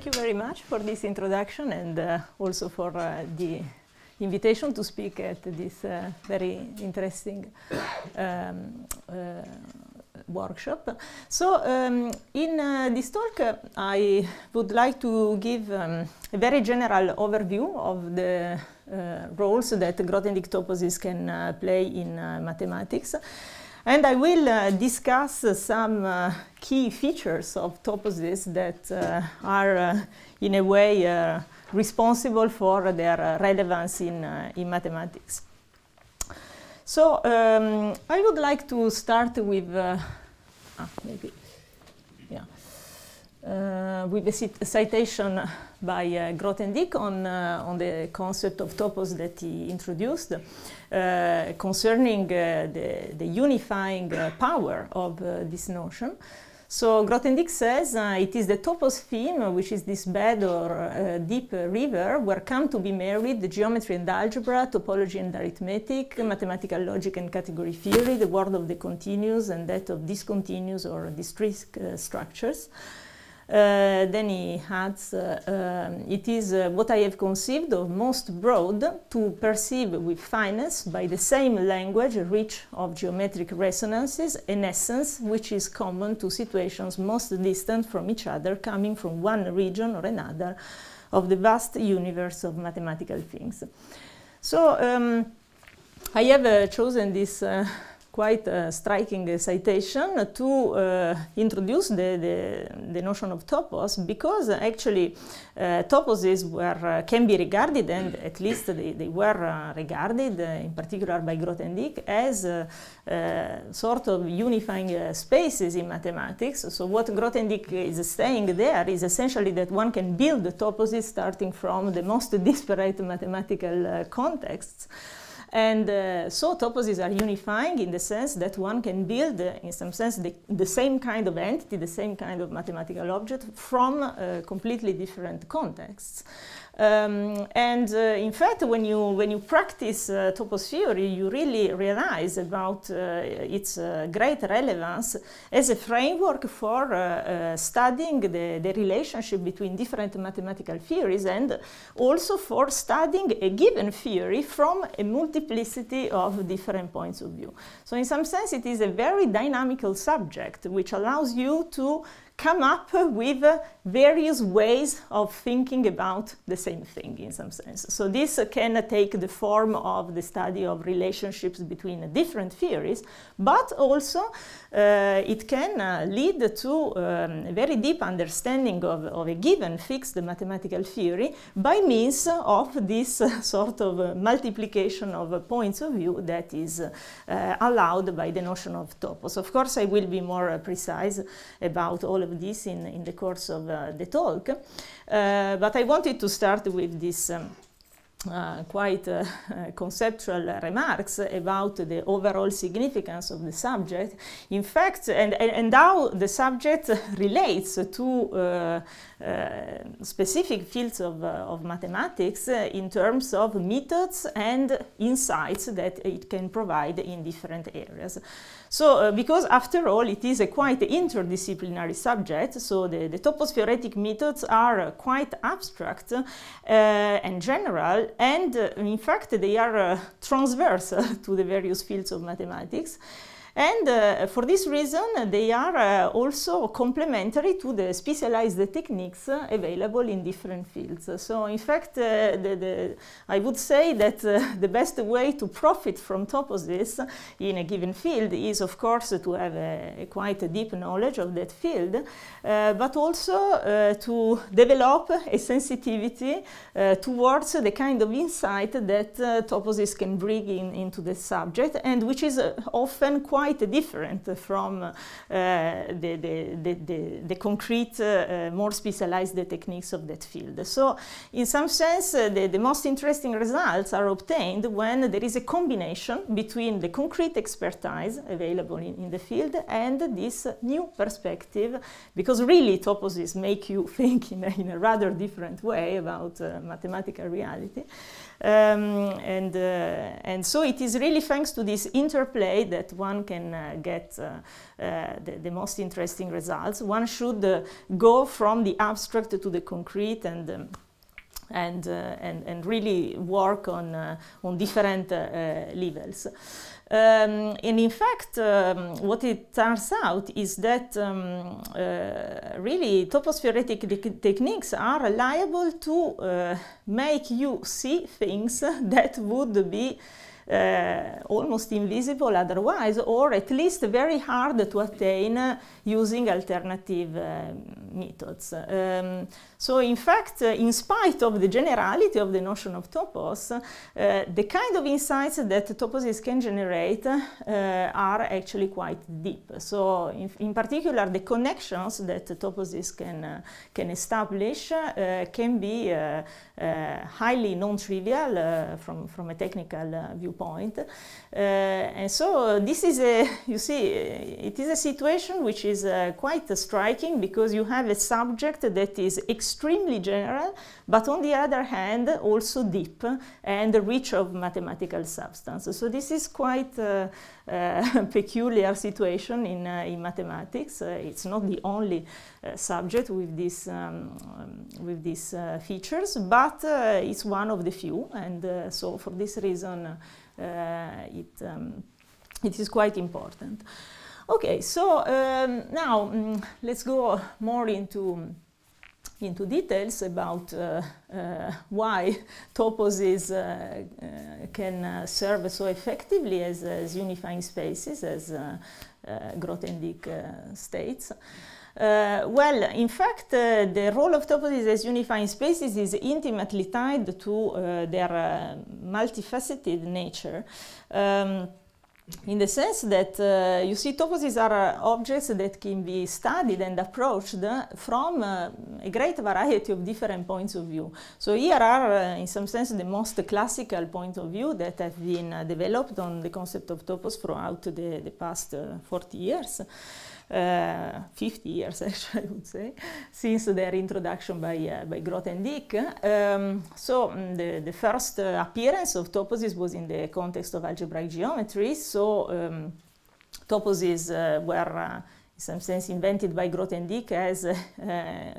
thank you very much for this introduction and uh, also for uh, the invitation to speak at this uh, very interesting um, uh, workshop. So um, in uh, this talk, uh, I would like to give um, a very general overview of the uh, roles that Grothendieck toposes can uh, play in uh, mathematics. And I will uh, discuss uh, some uh, key features of toposes that uh, are, uh, in a way, uh, responsible for their relevance in, in mathematics. So um, I would like to start with, ah, maybe, yeah, with a, cit a citation by uh, Grothendieck on, uh, on the concept of topos that he introduced uh, concerning uh, the, the, unifying uh, power of uh, this notion. So Grothendieck says it is the topos theme, which is this bed or deep river, where come to be married the geometry and algebra, topology and arithmetic, mathematical logic and category theory, the world of the continuous and that of discontinuous or discrete structures. Uh, then he adds, uh, um, it is uh, what I have conceived of most broad to perceive with fineness by the same language rich of geometric resonances an essence which is common to situations most distant from each other coming from one region or another of the vast universe of mathematical things. So um, I have uh, chosen this uh, quite a striking citation to uh, introduce the, the, the, notion of topos because actually uh, toposes were, uh, can be regarded and at least they, they were uh, regarded uh, in particular by Grothendieck as sort of unifying spaces in mathematics. So what Grothendieck is saying there is essentially that one can build toposes starting from the most disparate mathematical contexts. And uh, so toposes are unifying in the sense that one can build, uh, in some sense, the, the, same kind of entity, the same kind of mathematical object from uh, completely different contexts. Um, and uh, in fact, when you, when you practice uh, topos theory, you really realize about uh, its great relevance as a framework for studying the, the relationship between different mathematical theories and also for studying a given theory from a multi multiplicity of different points of view. So in some sense, it is a very dynamical subject, which allows you to come up with various ways of thinking about the same thing in some sense. So this can take the form of the study of relationships between different theories, but also uh, it can uh, lead to um, a very deep understanding of, of, a given fixed mathematical theory by means of this uh, sort of uh, multiplication of points of view that is uh, allowed by the notion of topos. Of course, I will be more precise about all of this in, in the course of uh, the talk. Uh, but I wanted to start with this um, uh, quite uh, uh, conceptual remarks about the overall significance of the subject. In fact, and, and, and how the subject relates to uh, specific fields of, of mathematics in terms of methods and insights that it can provide in different areas. So uh, because after all it is a quite interdisciplinary subject, so the, the methods are uh, quite abstract uh, and general and uh, in fact they are transversal to the various fields of mathematics. And uh, for this reason, they are uh, also complementary to the specialized techniques available in different fields. So in fact, uh, the, the, I would say that the best way to profit from toposes in a given field is, of course, to have a, a quite a deep knowledge of that field, uh, but also uh, to develop a sensitivity uh, towards the kind of insight that toposes can bring in, into the subject and which is often quite quite different from uh, the, the, the, the, concrete, uh, uh, more specialized techniques of that field. So in some sense, uh, the, most interesting results are obtained when there is a combination between the concrete expertise available in, in the field and this new perspective, because really toposes make you think in a, in a rather different way about uh, mathematical reality. Um, and, uh, and so it is really thanks to this interplay that one can uh, get uh, uh, the, the, most interesting results. One should go from the abstract to the concrete and um, and, uh, and, and really work on, uh, on different uh, levels. Um, and in fact, um, what it turns out is that um, really topospheric techniques are liable to make you see things that would be uh, almost invisible otherwise, or at least very hard to attain using alternative uh, methods. Um, so in fact, uh, in spite of the generality of the notion of topos, uh, the kind of insights that toposes can generate uh, are actually quite deep. So in, in, particular, the connections that toposes can, can establish can be highly non-trivial from, from a technical viewpoint. Uh, and so this is a, you see, uh, it is a situation which is uh, quite striking because you have a subject that is extremely general, but on the other hand also deep and rich of mathematical substance. So this is quite a, a peculiar situation in, in mathematics. it's not the only subject with this, um, um, with these features, but it's one of the few, and so for this reason uh, it, um, it is quite important. Okay, so um, now mm, let's go more into into details about uh, uh, why toposes uh, uh, can uh, serve so effectively as, as unifying spaces, as uh, Grothendieck states. Uh, well, in fact, uh, the role of topoids as unifying spaces is intimately tied to uh, their uh, multifaceted nature. Um, in the sense that uh, you see toposes are uh, objects that can be studied and approached uh, from uh, a great variety of different points of view. So here are uh, in some sense the most classical point of view that have been developed on the concept of topos throughout the, the past 40 years uh, 50 years actually I would say, since their introduction by, uh, by Groth and Dick. Um, so mm, the, the first uh, appearance of toposes was in the context of algebraic geometry, so um, toposes uh, were uh, in some sense invented by Grothendieck as uh,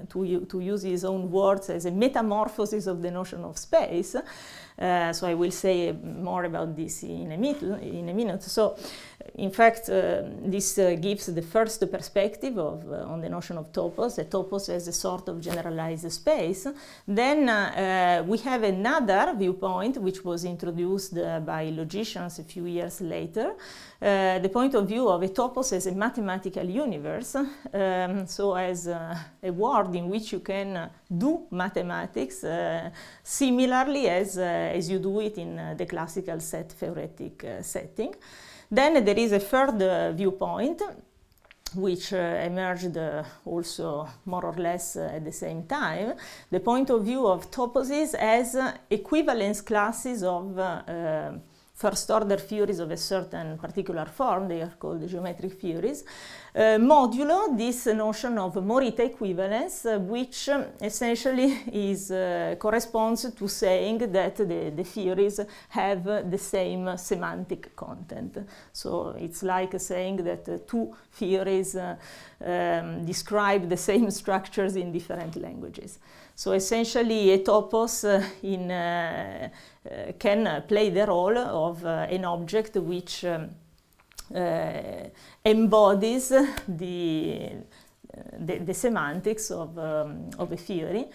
to, to, use his own words as a metamorphosis of the notion of space. Uh, so I will say uh, more about this in a, in a minute. So in fact, uh, this uh, gives the first perspective of, uh, on the notion of topos, a topos as a sort of generalized space. Then we have another viewpoint, which was introduced by logicians a few years later, the point of view of a topos as a mathematical universe, um, so as a world in which you can do mathematics similarly as, as you do it in the classical set theoretic setting. Then there is a third uh, viewpoint which uh, emerged uh, also more or less uh, at the same time, the point of view of toposes as uh, equivalence classes of uh, first order theories of a certain particular form, they are called geometric theories, uh, modulo this notion of Morita equivalence, uh, which um, essentially is, uh, corresponds to saying that the, the theories have the same semantic content. So it's like saying that two theories um, describe the same structures in different languages. So essentially, a topos uh, in, uh, uh, can play the role of an object which um, Eh, embodies the eh, the, the, semantics of, um, of a theory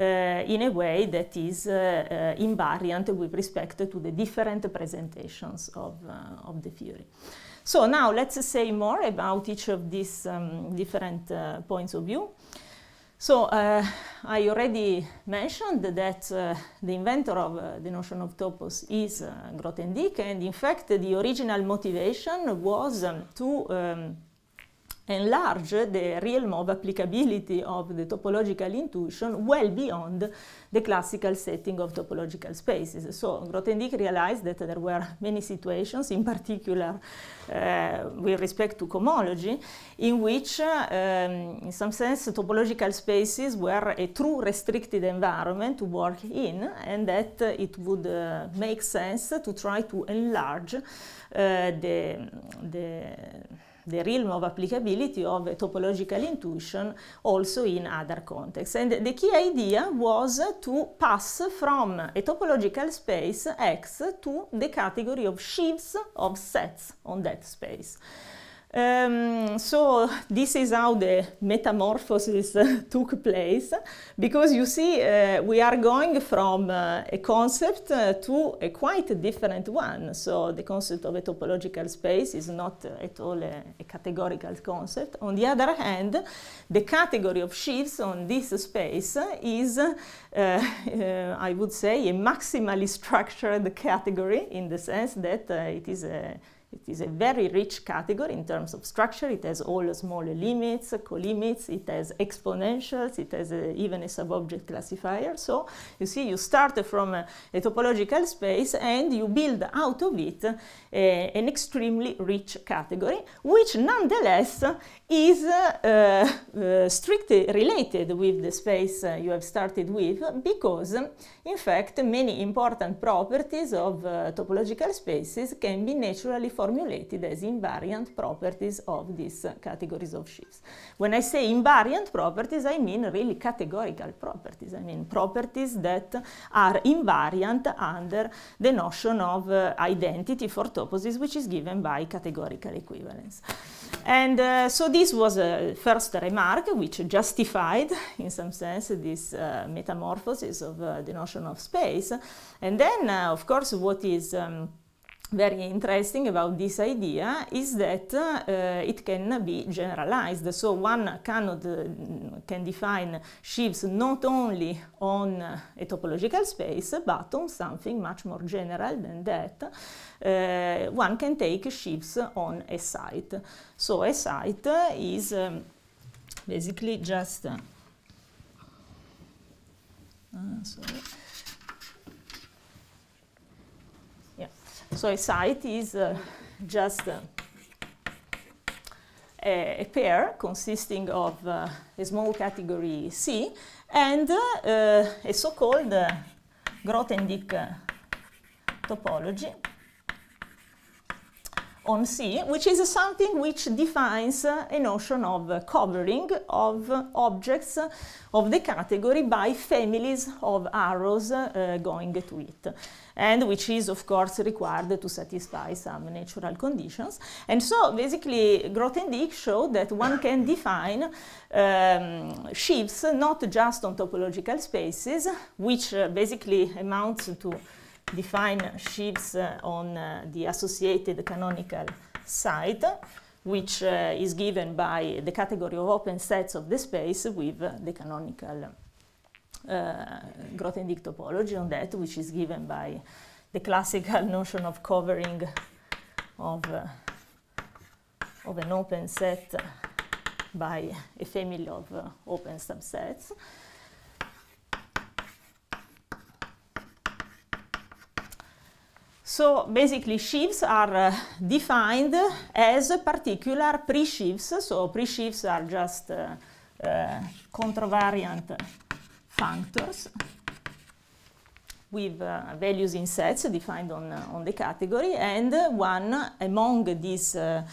uh, in a way that is uh, uh, invariant with respect to the different presentations of, of the theory. So now let's say more about each of these um, different points of view. So uh, I already mentioned that uh, the inventor of uh, the notion of topos is uh, Grothendieck, and in fact the original motivation was um, to um, enlarge the realm of applicability of the topological intuition well beyond the classical setting of topological spaces. So Grothendieck realized that there were many situations, in particular uh, with respect to cohomology, in which, uh, um, in some sense, topological spaces were a true restricted environment to work in, and that uh, it would uh, make sense to try to enlarge uh, the, the the realm of applicability of topological intuition also in other contexts. And the key idea was to pass from a topological space X to the category of sheaves of sets on that space. Um, so this is how the metamorphosis took place, because you see uh, we are going from uh, a concept uh, to a quite different one. So the concept of a topological space is not at all a, a, categorical concept. On the other hand, the category of shifts on this space is, I would say, a maximally structured category in the sense that it is a it is a very rich category in terms of structure. It has all small limits, colimits, it has exponentials, it has a, uh, even a subobject classifier. So you see, you start from a, a topological space and you build out of it uh, an extremely rich category, which nonetheless is uh, uh, strictly related with the space uh, you have started with because, in fact, many important properties of topological spaces can be naturally formed formulated as invariant properties of these uh, categories of shifts. When I say invariant properties, I mean really categorical properties. I mean properties that are invariant under the notion of uh, identity for toposes, which is given by categorical equivalence. And uh, so this was a first remark which justified, in some sense, this uh, metamorphosis of uh, the notion of space. And then, uh, of course, what is um, very interesting about this idea is that uh, it can be generalized. So one cannot, uh, can define shifts not only on uh, a topological space, but on something much more general than that. Uh, one can take shifts on a site. So a site is um, basically just, uh, ah, sorry. So a site is uh, just uh, a pair consisting of uh, a small category C and uh, a so-called uh, Grothendieck uh, topology on C, which is something which defines uh, a notion of covering of objects of the category by families of arrows uh, going to it and which is of course required to satisfy some natural conditions. And so basically Grothendieck showed that one can define um, shifts not just on topological spaces, which uh, basically amounts to define sheaves uh, on uh, the associated canonical site, which uh, is given by the category of open sets of the space with the canonical uh, Grothendieck topology on that, which is given by the classical notion of covering of, uh, of an open set by a family of uh, open subsets. So basically sheaves are uh, defined as particular pre-sheaves, so pre-sheaves are just uh, uh, functors with uh, values in sets defined on, uh, on the category and one among these uh,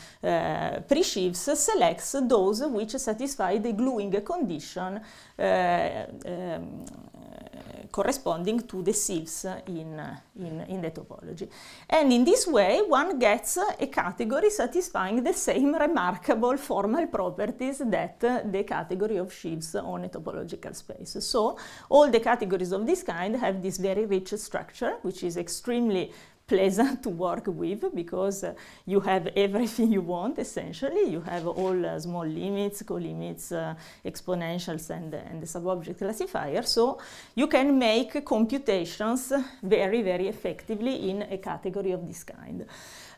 pre-sheaves selects those which satisfy the gluing condition um, corresponding to the sieves in, in, in, the topology. And in this way, one gets a category satisfying the same remarkable formal properties that the category of sheaves on a topological space. So all the categories of this kind have this very rich structure, which is extremely pleasant to work with because uh, you have everything you want essentially. You have all uh, small limits, co-limits, uh, exponentials and, uh, and the subobject classifier. So you can make computations very, very effectively in a category of this kind.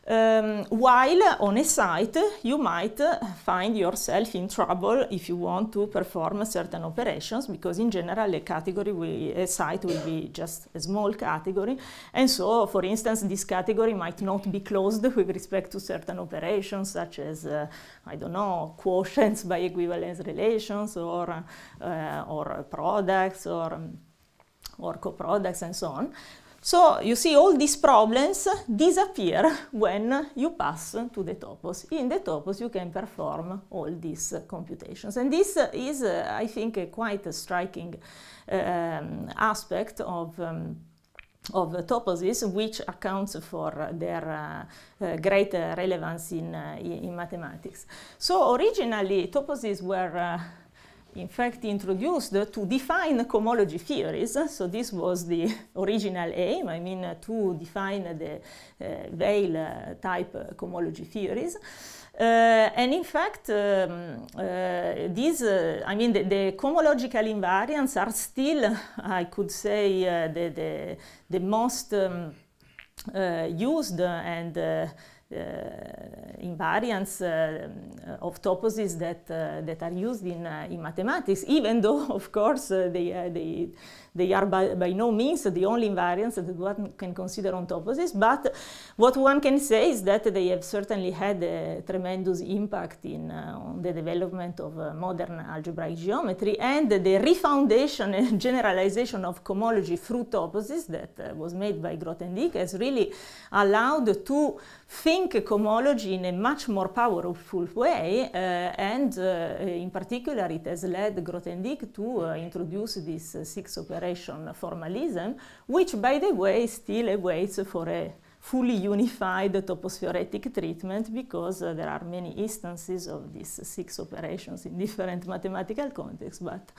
Um, while on a site, you might find yourself in trouble if you want to perform certain operations, because in general a category, will, a site will be just a small category. And so, for instance, this category might not be closed with respect to certain operations, such as, uh, I don't know, quotients by equivalence relations or, uh, or products or, um, or co-products and so on. So you see all these problems disappear when you pass to the topos. In the topos you can perform all these computations. And this is, uh, I think, a quite a striking um, aspect of um, of toposes which accounts for their uh, uh, great relevance in, uh, in mathematics. So originally toposes were uh, in fact introduced to define cohomology theories. So this was the original aim, I mean uh, to define the uh, veil uh, type cohomology theories. Uh, and in fact, um, uh, these, uh, I mean, the, the, cohomological invariants are still, I could say, the, the, the, most um, used and uh, invariants uh, of toposes that, uh, that are used in, in mathematics, even though, of course, they, they, they are by, by no means the only invariants that one can consider on this, but what one can say is that they have certainly had a tremendous impact in, uh, on the development of uh, modern algebraic geometry and the refoundation and generalization of cohomology through toposes that uh, was made by Grothendieck has really allowed to think cohomology in a much more powerful way uh, and uh, in particular it has led Grothendieck to uh, introduce this six operations formalism, which, by the way, still awaits for a fully unified topospheric treatment because uh, there are many instances of these six operations in different mathematical contexts, but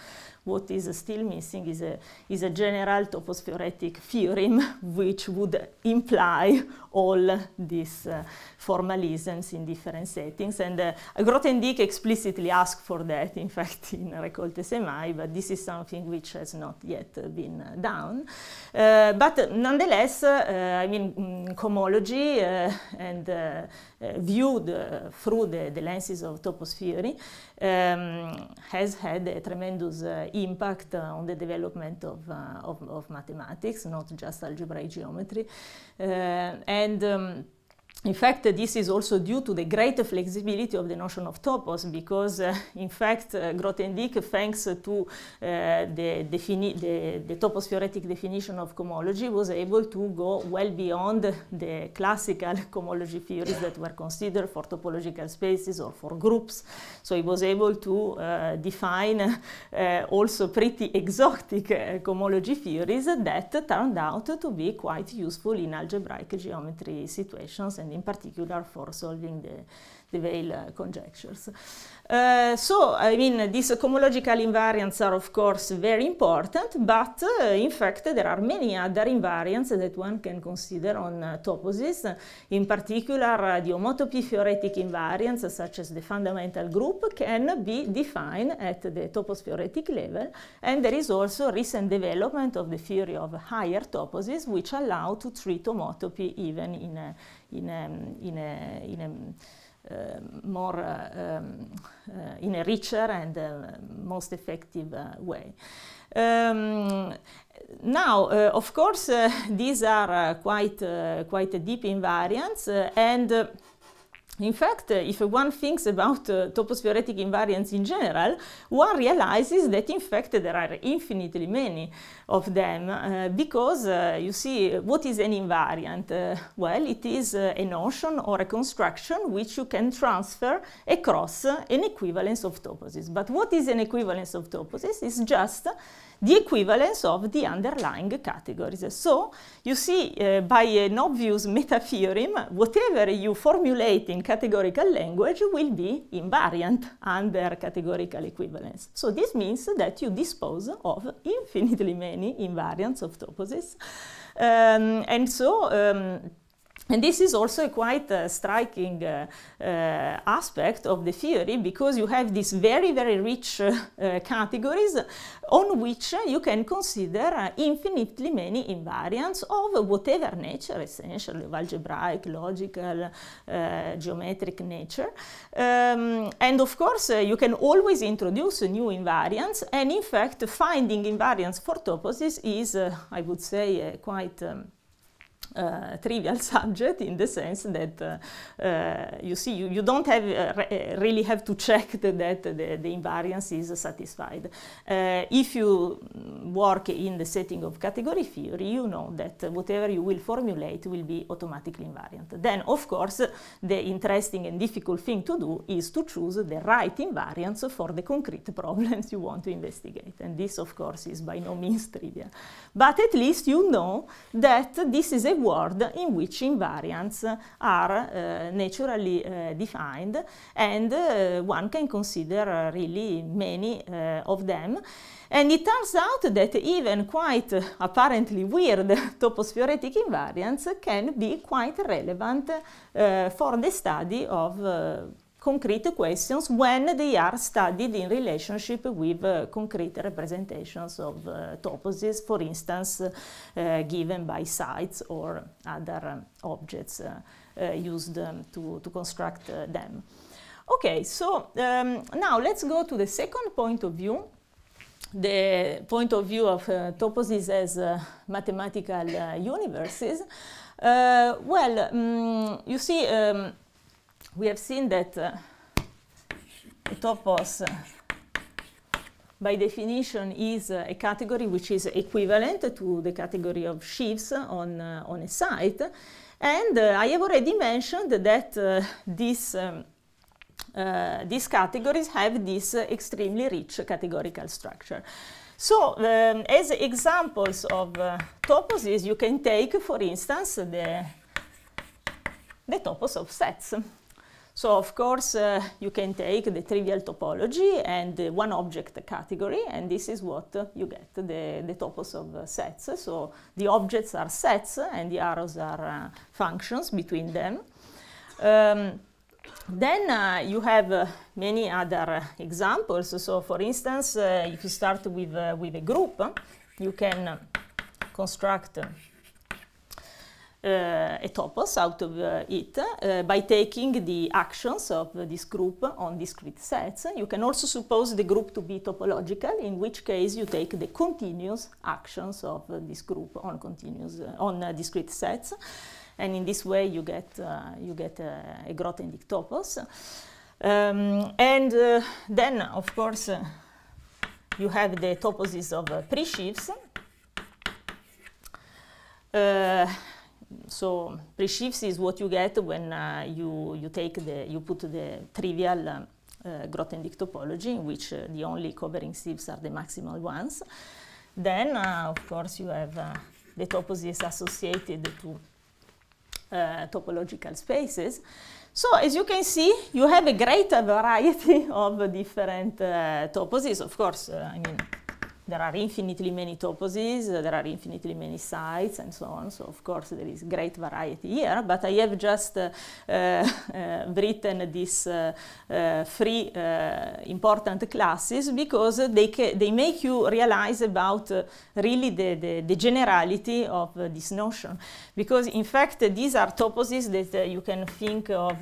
what is still missing is a, is a general topospheretic theorem which would imply all these uh, formalisms in different settings. And uh, Grothendieck explicitly asked for that, in fact, in Recolte Semai, but this is something which has not yet uh, been uh, done. but nonetheless, uh, I mean, mm, cohomology uh, and uh, viewed through the, the lenses of topos theory, um, has had a tremendous uh, impact uh, on the development of, uh, of, of, mathematics, not just algebraic geometry. Uh, and um, in fact, this is also due to the greater flexibility of the notion of topos, because uh, in fact, uh, Grothendieck, thanks to uh, the, the, the, topos theoretic definition of cohomology, was able to go well beyond the classical cohomology theories that were considered for topological spaces or for groups. So he was able to uh, define uh, also pretty exotic uh, cohomology theories that turned out to be quite useful in algebraic geometry situations and in particular for solving the, the Veil uh, conjectures. Uh, so, I mean, these homological invariants are of course very important, but uh, in fact there are many other invariants that one can consider on uh, toposes, in particular uh, the homotopy theoretic invariants such as the fundamental group can be defined at the topos theoretic level, and there is also recent development of the theory of higher toposes which allow to treat homotopy even in a um, in a, in a, in um, a more um, uh, in a richer and uh, most effective uh, way. Um, now, of course, these are quite quite deep invariants and in fact, uh, if one thinks about uh, topospheric invariants in general, one realizes that in fact there are infinitely many of them uh, because uh, you see, what is an invariant? Uh, well, it is uh, a notion or a construction which you can transfer across an equivalence of toposes. But what is an equivalence of toposes? It's just the equivalence of the underlying categories. So you see uh, by an obvious meta theorem, whatever you formulate in categorical language will be invariant under categorical equivalence. So this means that you dispose of infinitely many invariants of toposes. Um, and so um, and this is also a quite uh, striking uh, uh, aspect of the theory because you have these very, very rich uh, uh, categories on which you can consider uh, infinitely many invariants of whatever nature, essentially of algebraic, logical, geometric nature. Um, and of course, you can always introduce new invariants. And in fact, finding invariants for toposes is, I would say, quite um, uh, trivial subject in the sense that uh, uh, you see you, you don't have uh, re uh, really have to check that, that the, the, invariance is satisfied. Uh, if you mm, work in the setting of category theory, you know that whatever you will formulate will be automatically invariant. Then, of course, the interesting and difficult thing to do is to choose the right invariance for the concrete problems you want to investigate. And this, of course, is by no means trivial. But at least you know that this is a world in which invariants are eh, naturally eh, defined and eh, one can consider really many of them. And it turns out that even quite apparently weird topospheric invariants can be quite relevant for the study of concrete questions when they are studied in relationship with uh, concrete representations of uh, toposes, for instance, uh, given by sites or other um, objects uh, uh, used um, to, to construct uh, them. Okay, so um, now let's go to the second point of view, the point of view of uh, toposes as uh, mathematical uh, universes. well, um, you see, um, we have seen that uh, a topos uh, by definition is uh, a category which is equivalent to the category of sheaves on, uh, on a site. And uh, I have already mentioned that uh, this, um, uh, these categories have this extremely rich categorical structure. So um, as examples of toposes, you can take, for instance, the, the topos of sets. So of course, uh, you can take the trivial topology and the one object category, and this is what uh, you get, the, the topos of uh, sets. So the objects are sets and the arrows are uh, functions between them. Um, then uh, you have uh, many other examples. So for instance, if you start with, with a group, you can construct a eh, topos out of eh, it eh, by taking the actions of this group on discrete sets. You can also suppose the group to be topological, in which case you take the continuous actions of this group on continuous on discrete sets, and in this way you get you get a Grothendieck topos. Um, and uh, then, of course, uh, you have the toposes of uh, pre-sheaves so pre-shifts is what you get when uh, you, you take the, you put the trivial um, uh, Grothendieck topology in which uh, the only covering sieves are the maximal ones. Then, uh, of course, you have uh, the toposes associated to topological spaces. So as you can see, you have a great variety of different toposes. Of course, I mean, there are infinitely many toposes, there are infinitely many sites and so on, so of course there is great variety here, but I have just uh, uh, uh written these uh, uh, three important classes because they, they make you realize about really the, the, the, generality of this notion, because in fact these are toposes that you can think of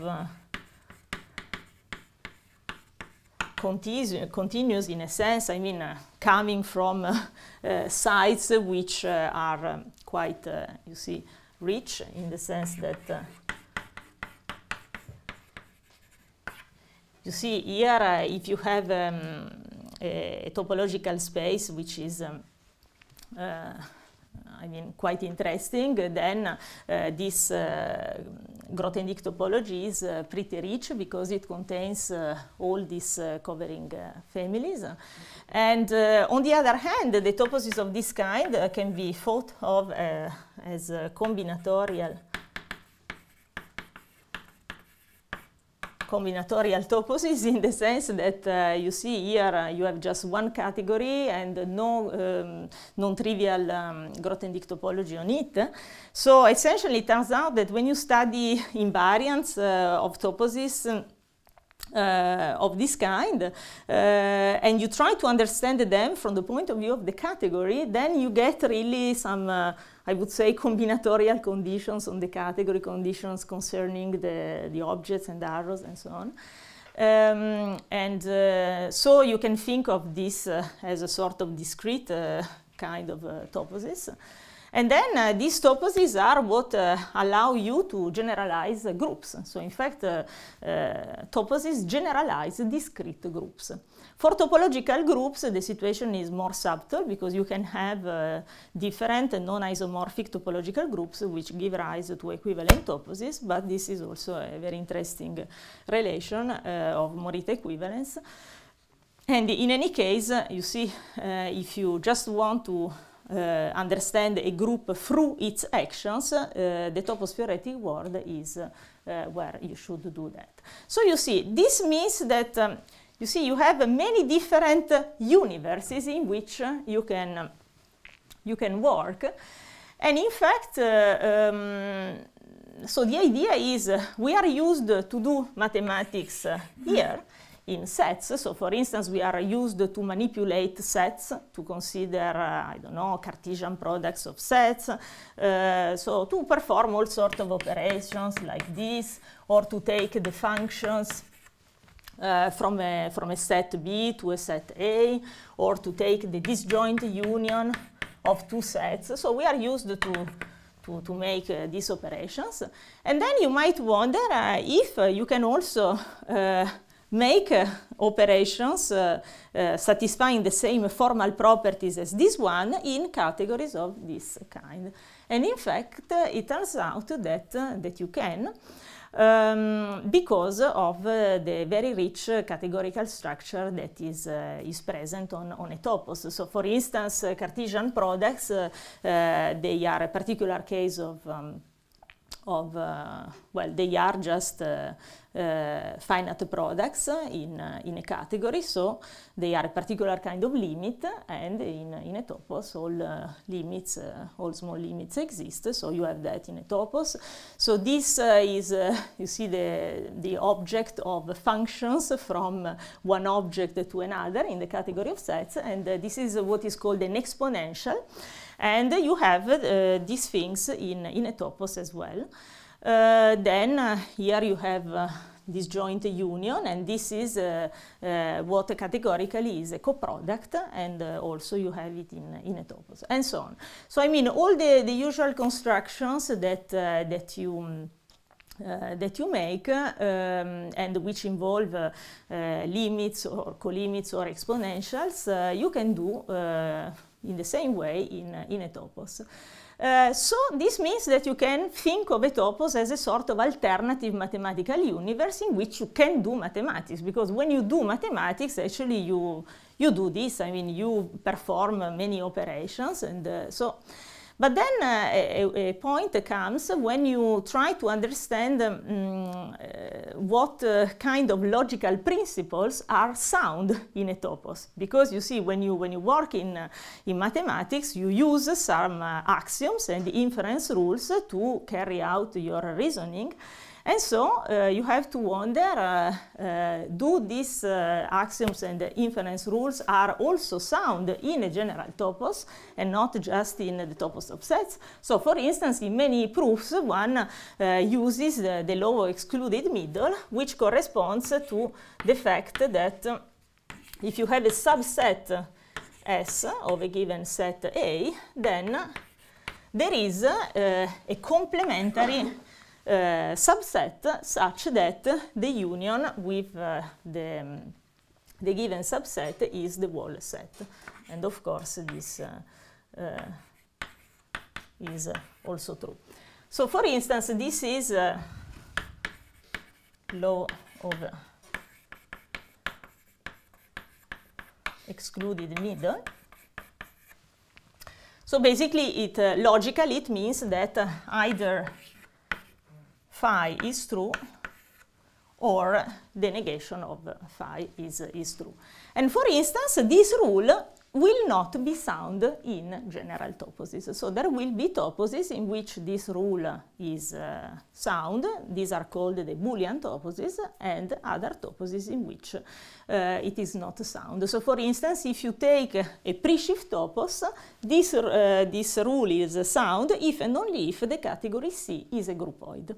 Continues continuous in a sense, I mean, uh, coming from uh, uh, sites which uh, are um, quite, you see, rich in the sense that you see here, if you have um, a, a, topological space which is um, I mean, quite interesting, then uh, this uh, Grothendieck topology is uh, pretty rich because it contains all these covering families. And on the other hand, the topologies of this kind can be thought of as combinatorial combinatorial toposes in the sense that uh, you see here uh, you have just one category and no um, non-trivial um, Grothendieck topology on it. So essentially it turns out that when you study invariants uh, of toposes, uh, of this kind, uh, and you try to understand them from the point of view of the category, then you get really some uh, I would say combinatorial conditions on the category conditions concerning the, the objects and arrows and so on. Um, and uh, so you can think of this uh, as a sort of discrete uh, kind of toposes. And then uh, these toposes are what uh, allow you to generalize uh, groups. So in fact, uh, uh, toposes generalize discrete groups. For topological groups, the situation is more subtle because you can have uh, different and non-isomorphic topological groups which give rise to equivalent toposes, but this is also a very interesting relation of Morita equivalence. And in any case, you see, if you just want to Eh, understand a group through its actions, eh, the topospheric world is eh, where you should do that. So you see, this means that um, you see you have many different universes in which you can you can work. And in fact, uh, um, so the idea is uh, we are used to do mathematics uh, here, in sets. So for instance, we are used to manipulate sets to consider, uh, I don't know, Cartesian products of sets. Uh, so to perform all sorts of operations like this, or to take the functions uh, from, a, from a set B to a set A, or to take the disjoint union of two sets. So we are used to to, to make uh, these operations. And then you might wonder uh, if uh, you can also uh, make uh, operations uh, uh, satisfying the same formal properties as this one in categories of this kind. And in fact, uh, it turns out that, uh, that you can. Um, because of uh, the very rich uh, categorical structure that is, uh, is present on, on, a topos. So for instance, uh, Cartesian products, they are a particular case of um, of, uh, well, they are just uh, uh, finite products in, in a category, so they are a particular kind of limit, and in, in a topos all limits, all small limits exist, so you have that in a topos. So this is, you see, the, the object of functions from one object to another in the category of sets, and this is what is called an exponential. And you have uh, these things in, in a topos as well. Uh, then uh, here you have this joint union and this is uh, uh, what categorically is a coproduct and uh, also you have it in, in a topos and so on. So I mean all the, the usual constructions that, that you uh, that you make um, and which involve uh, limits or colimits or exponentials, you can do in the same way in, uh, in a topos. Uh, so this means that you can think of a topos as a sort of alternative mathematical universe in which you can do mathematics because when you do mathematics actually you you do this I mean you perform many operations and uh, so but then uh, a, a, point comes when you try to understand um, uh, what uh, kind of logical principles are sound in a topos. Because you see, when you, when you work in, uh, in mathematics, you use some axioms and inference rules to carry out your reasoning. And so uh, you have to wonder, uh, uh, do these uh, axioms and inference rules are also sound in a general topos and not just in the topos of sets? So for instance, in many proofs, one uh, uses the, the law of excluded middle, which corresponds to the fact that uh, if you have a subset S of a given set A, then there is a complementary Eh, subset such that the union with eh, the, um, the given subset is the wall set. And of course, this eh, is also true. So for instance, this is uh, law of excluded middle. So basically, it uh, logically it means that uh, either phi is true or the negation of phi is, is true. And for instance, this rule will not be sound in general toposes. So there will be toposes in which this rule is uh, sound. These are called the Boolean toposes and other toposes in which uh, it is not sound. So for instance, if you take a pre-shift topos, this, uh, this rule is sound if and only if the category C is a groupoid.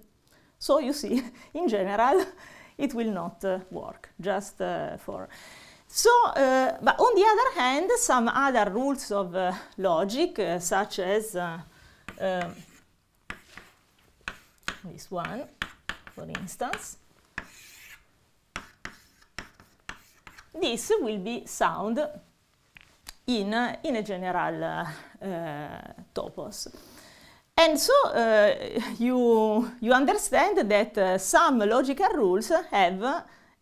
So you see, in general, it will not uh, work, just uh, for... So, uh, but on the other hand, some other rules of uh, logic, uh, such as uh, um, this one, for instance, this will be sound in, in a general topos. And so uh, you, you understand that uh, some logical rules have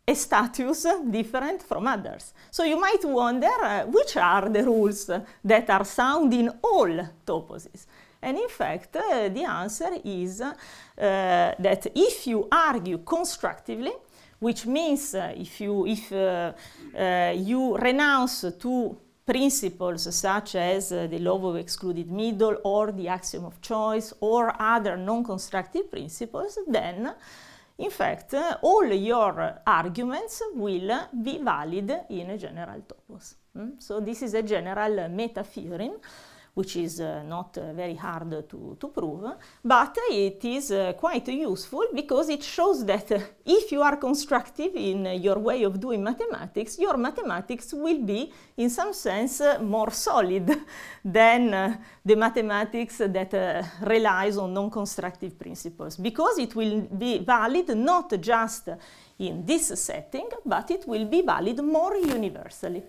a status different from others. So you might wonder uh, which are the rules that are sound in all toposes. And in fact, uh, the answer is uh, that if you argue constructively, which means uh, if you, if, you renounce to principles such as uh, the law of excluded middle or the axiom of choice or other non-constructive principles, then in fact uh, all your arguments will be valid in a general topos. Mm? So this is a general uh, meta-theorem. which is uh, not uh, very hard to, to prove, but uh, it is quite useful because it shows that if you are constructive in your way of doing mathematics, your mathematics will be, in some sense, more solid than the mathematics that relies on non-constructive principles, because it will be valid not just in this setting, but it will be valid more universally.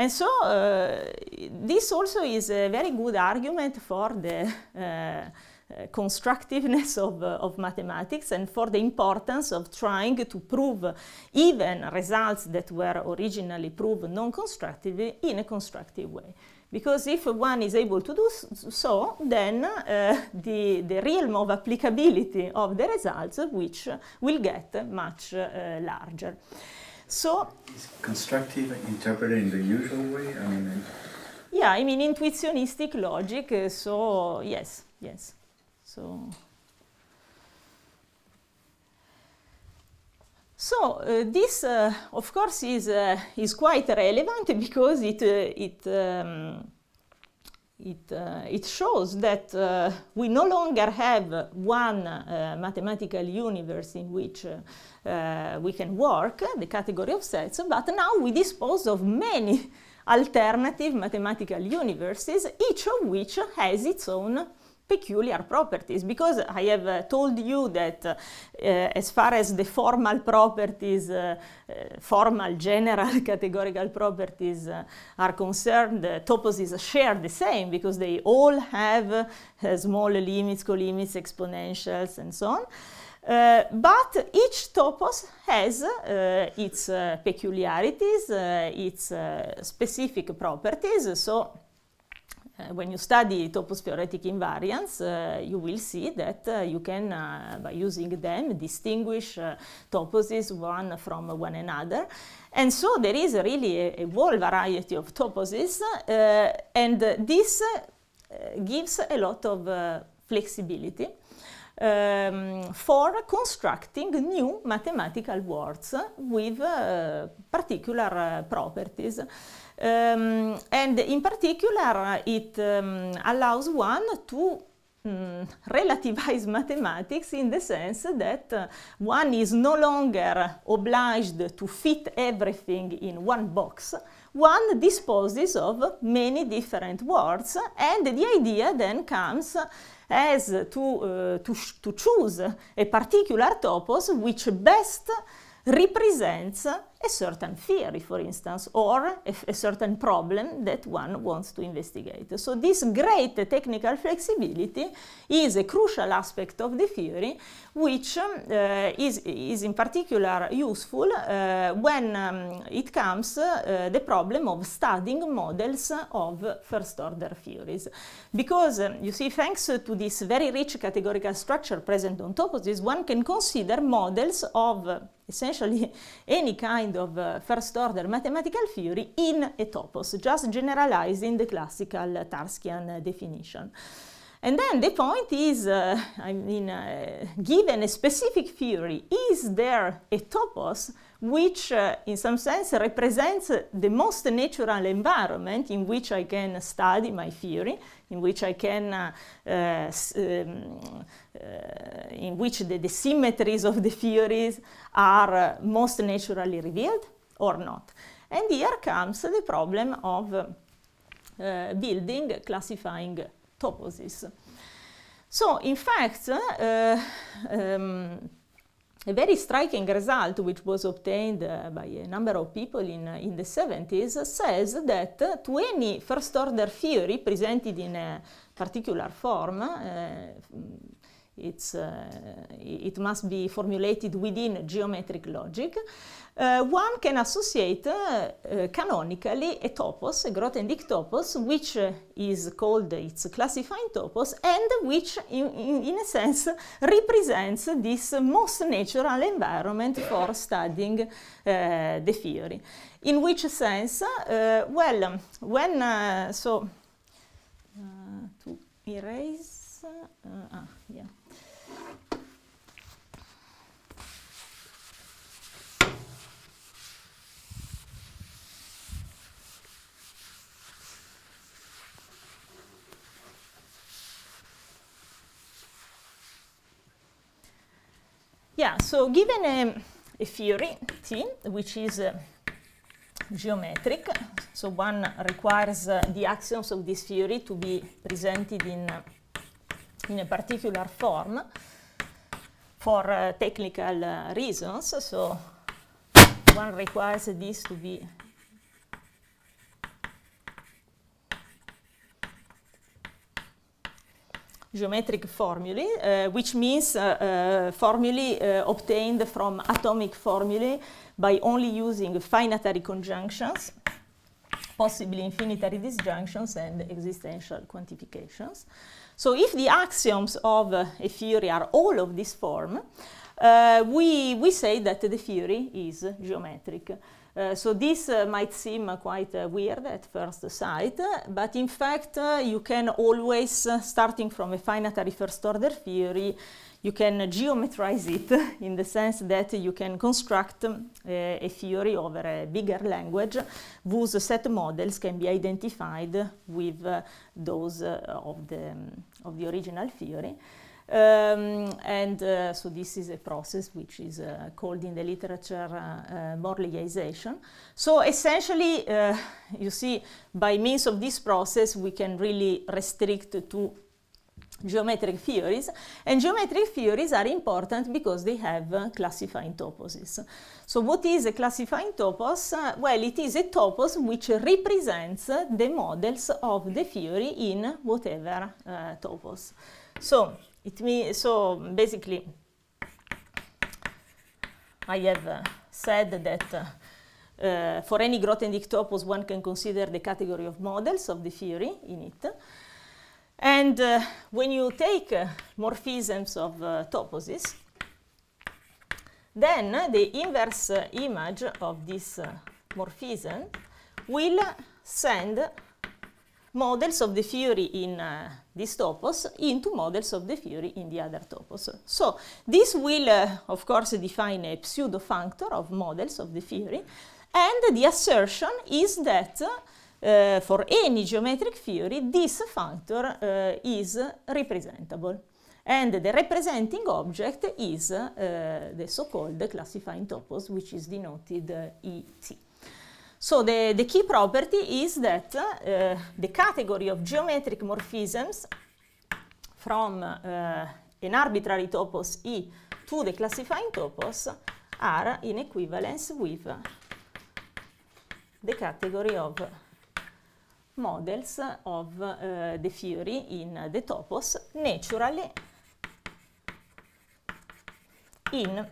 And so uh, this also is a very good argument for the uh, uh, constructiveness of, uh, of, mathematics and for the importance of trying to prove even results that were originally proved non-constructive in a constructive way. Because if one is able to do so, then uh, the, the realm of applicability of the results, which will get much uh, larger. So is constructive interpreted in the usual way? I mean, yeah, I mean intuitionistic logic. Uh, so yes, yes. So. So uh, this, uh, of course, is, uh, is quite relevant because it, uh, it um, it, uh, it shows that uh, we no longer have one uh, mathematical universe in which uh, uh, we can work, the category of sets, but now we dispose of many alternative mathematical universes, each of which has its own peculiar properties because I have uh, told you that uh, uh as far as the formal properties, uh, uh formal general categorical properties uh, are concerned, toposes share the same because they all have small limits, colimits, exponentials and so on. Uh, but each topos has uh, its uh, peculiarities, its specific properties, so uh, when you study topos theoretic invariants, uh, you will see that uh, you can, by using them, distinguish toposes one from one another. And so there is really a, a whole variety of toposes, and this gives a lot of flexibility. Um, for constructing new mathematical words with particular properties. Um, and in particular, it um, allows one to um, relativize mathematics in the sense that uh, one is no longer obliged to fit everything in one box. One disposes of many different words and the idea then comes as to, uh, to, to choose a particular topos which best represents a certain theory, for instance, or a, a, certain problem that one wants to investigate. So this great technical flexibility is a crucial aspect of the theory, which um, uh, is, is in particular useful uh, when um, it comes uh, the problem of studying models of first-order theories. Because, um, you see, thanks to this very rich categorical structure present on top of this, one can consider models of uh, essentially any kind kind of eh, first order mathematical theory in a topos, just generalizing the classical Tarskian definition. And then the point is, eh, I mean, eh, given a specific theory, is there a topos which uh, in some sense represents the most natural environment in which I can study my theory, in which I can, uh, uh, um, uh, in which the, the, symmetries of the theories are uh, most naturally revealed or not. And here comes the problem of uh, building classifying toposes. So in fact, um, a very striking result, which was obtained uh, by a number of people in, uh, in the 70s, says that to any first order theory presented in a particular form, uh, uh, it must be formulated within geometric logic. Uh, one can associate uh, eh, canonically a topos, a Grothendieck topos, which is called its classifying topos, and which in, in, in a sense represents this most natural environment for studying eh, the theory. In which sense? well, when, so, to erase, ah. Yeah, so given a um, a theory T, which is uh, geometric, so one requires uh, the axioms of this theory to be presented in, uh, in a particular form for uh, technical uh, reasons, so one requires this to be geometric formulae, uh, which means uh, uh formulae uh, obtained from atomic formulae by only using finitary conjunctions, possibly infinitary disjunctions and existential quantifications. So if the axioms of uh, a theory are all of this form, we, we say that the theory is geometric. Uh, so this uh, might seem uh, quite weird at first sight, but in fact you can always, starting from a finitary first order theory, you can geometrize it in the sense that you can construct um, a theory over a bigger language whose set models can be identified with those of, the, um, of the original theory. Um, and uh, so this is a process which is uh, called in the literature uh, uh Morleyization. So essentially, uh, you see, by means of this process, we can really restrict to geometric theories. And geometric theories are important because they have uh, classifying toposes. So what is a classifying topos? well, it is a topos which represents the models of the theory in whatever topos. So it means so basically I have uh, said that uh, uh, for any Grothendieck topos, one can consider the category of models of the theory in it. And uh, when you take uh, morphisms of uh, toposes, then the inverse image of this morphism will send models of the theory in uh, this topos into models of the theory in the other topos. So this will, uh, of course, define a pseudo-functor of models of the theory, and the assertion is that uh, for any geometric theory, this functor uh, is representable. And the representing object is uh, the so-called classifying topos, which is denoted uh, ET. So the, the key property is that uh, the category of geometric morphisms from uh, an arbitrary topos E to the classifying topos are in equivalence with the category of models of uh, the theory in the topos naturally in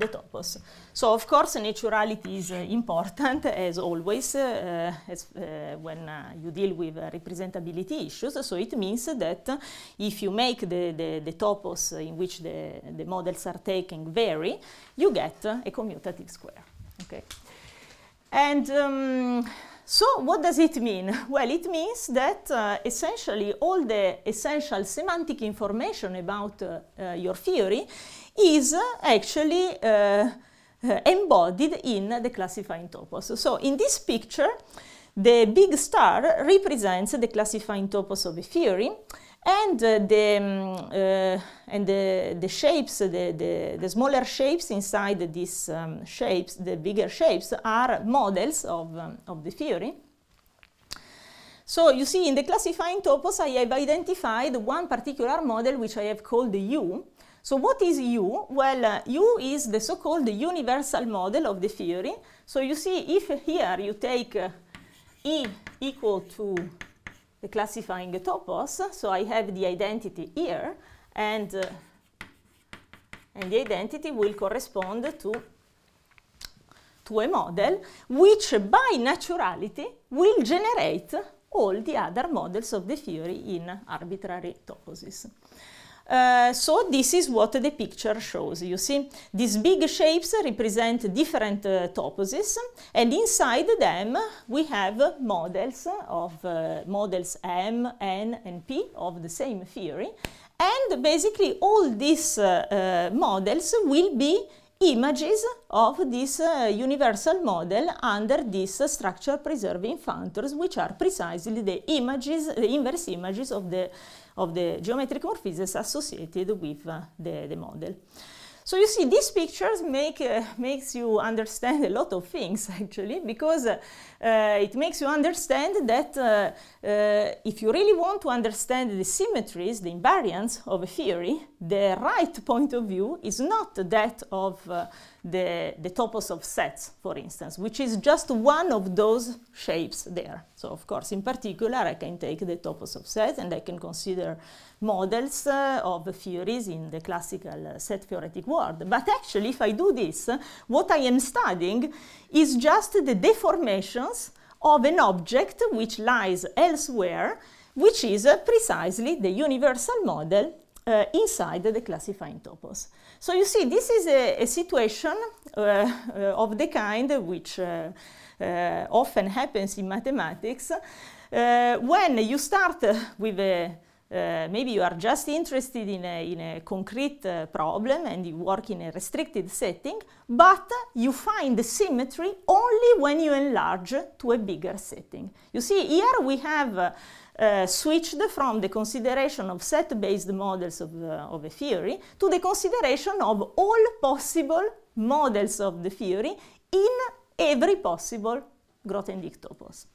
the topos. So of course naturality is uh, important as always uh, as, uh, when uh, you deal with uh, representability issues. So it means that if you make the, the, the topos in which the, the models are taken vary, you get a commutative square. Okay. And um, so what does it mean? Well, it means that uh, essentially all the essential semantic information about uh, uh, your theory is actually uh, embodied in the classifying topos. So in this picture, the big star represents the classifying topos of a theory, and uh, the um, uh, and the, the shapes, the, the, the smaller shapes inside these um, shapes, the bigger shapes are models of um, of the theory. So you see, in the classifying topos, I have identified one particular model which I have called the U, so what is U? Well, uh, U is the so-called universal model of the theory. So you see, if here you take uh, E equal to the classifying topos, so I have the identity here, and, uh, and the identity will correspond to, to a model which by naturality will generate all the other models of the theory in arbitrary toposes. Uh, so this is what the picture shows. You see, these big shapes represent different uh, toposes, and inside them we have models of uh, models M, N, and P of the same theory. And basically all these models will be images of this uh, universal model under these uh, structure preserving functors which are precisely the images the inverse images of the of the geometric morphisms associated with uh, the, the model. So you see, these pictures make uh, makes you understand a lot of things actually, because uh, uh it makes you understand that uh, uh, if you really want to understand the symmetries, the invariance of a theory, the right point of view is not that of the, the topos of sets, for instance, which is just one of those shapes there. So of course, in particular, I can take the topos of sets and I can consider models uh, of theories in the classical uh, set theoretic world. But actually, if I do this, what I am studying is just the deformations of an object which lies elsewhere, which is uh, precisely the universal model uh, inside the classifying topos. So you see, this is a, a situation uh, uh, of the kind which uh, often happens in mathematics. when you start with a uh, maybe you are just interested in a, in a concrete uh, problem and you work in a restricted setting, but you find the symmetry only when you enlarge to a bigger setting. You see, here we have uh, uh, switched from the consideration of set-based models of, uh, of a theory to the consideration of all possible models of the theory in every possible Grothendieck topos.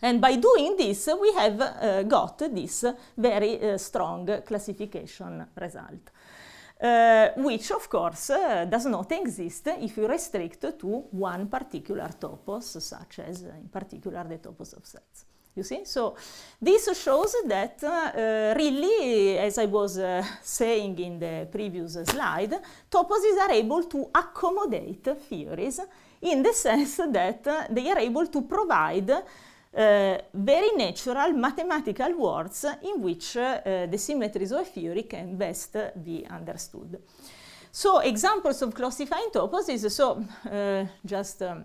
And by doing this, we have uh, got this very uh, strong classification result, uh, which of course uh, does not exist if you restrict to one particular topos, such as uh, in particular the topos of sets you see? So this shows that uh, uh, really, as I was uh, saying in the previous slide, toposes are able to accommodate theories in the sense that uh, they are able to provide uh, very natural mathematical words in which uh, the symmetries of a theory can best be understood. So examples of classifying toposes, so just um,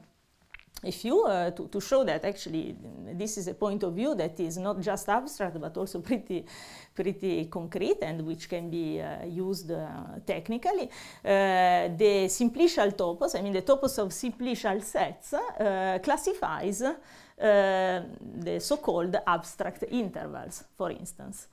if you, uh, to, to, show that actually this is a point of view that is not just abstract but also pretty, pretty concrete and which can be uh, used uh, technically, uh, the simplicial topos, I mean the topos of simplicial sets, uh, classifies uh, the so-called abstract intervals, for instance.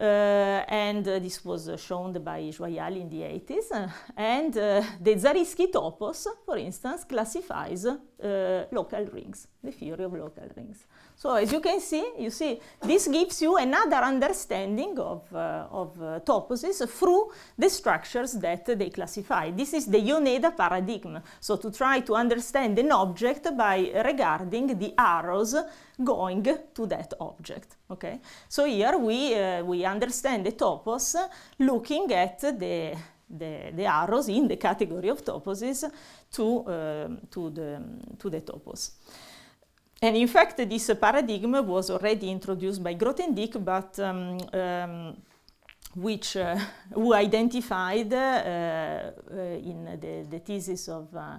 Eh, and this was shown by Joyal in the 80s. and eh, the Zariski topos, for instance, classifies eh, local rings, the theory of local rings. So as you can see, you see, this gives you another understanding of, uh, of uh, toposes through the structures that they classify. This is the Yoneda paradigm. So to try to understand an object by regarding the arrows going to that object. Okay? So here we, uh, we understand the topos looking at the the, the, arrows in the category of toposes to, uh, to, the, to the topos. And in fact, this paradigm was already introduced by Grothendieck, but um, um, which uh, who identified uh, uh, in the, the, thesis of uh,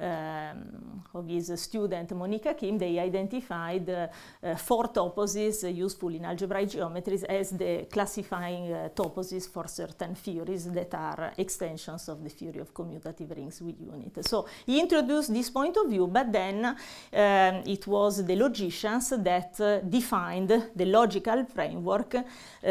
um, of his student Monica Kim, they identified eh, eh, four toposes useful in algebraic geometries as the classifying eh, toposes for certain theories that are extensions of the theory of commutative rings with unit. So he introduced this point of view, but then um, it was the logicians that defined the logical framework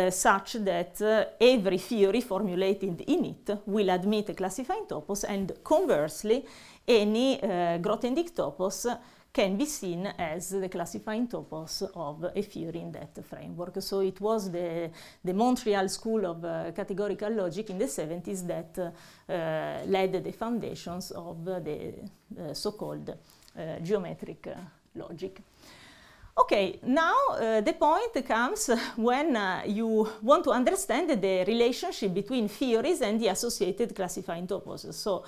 such that every theory formulated in it will admit a classifying topos and conversely any uh, eh, Grothendieck topos can be seen as the classifying topos of a theory in that framework. So it was the, the Montreal School of uh, Categorical Logic in the 70s that uh, laid the foundations of the so-called geometric logic. Okay, now uh, the point comes uh, when uh, you want to understand the relationship between theories and the associated classifying toposes. So,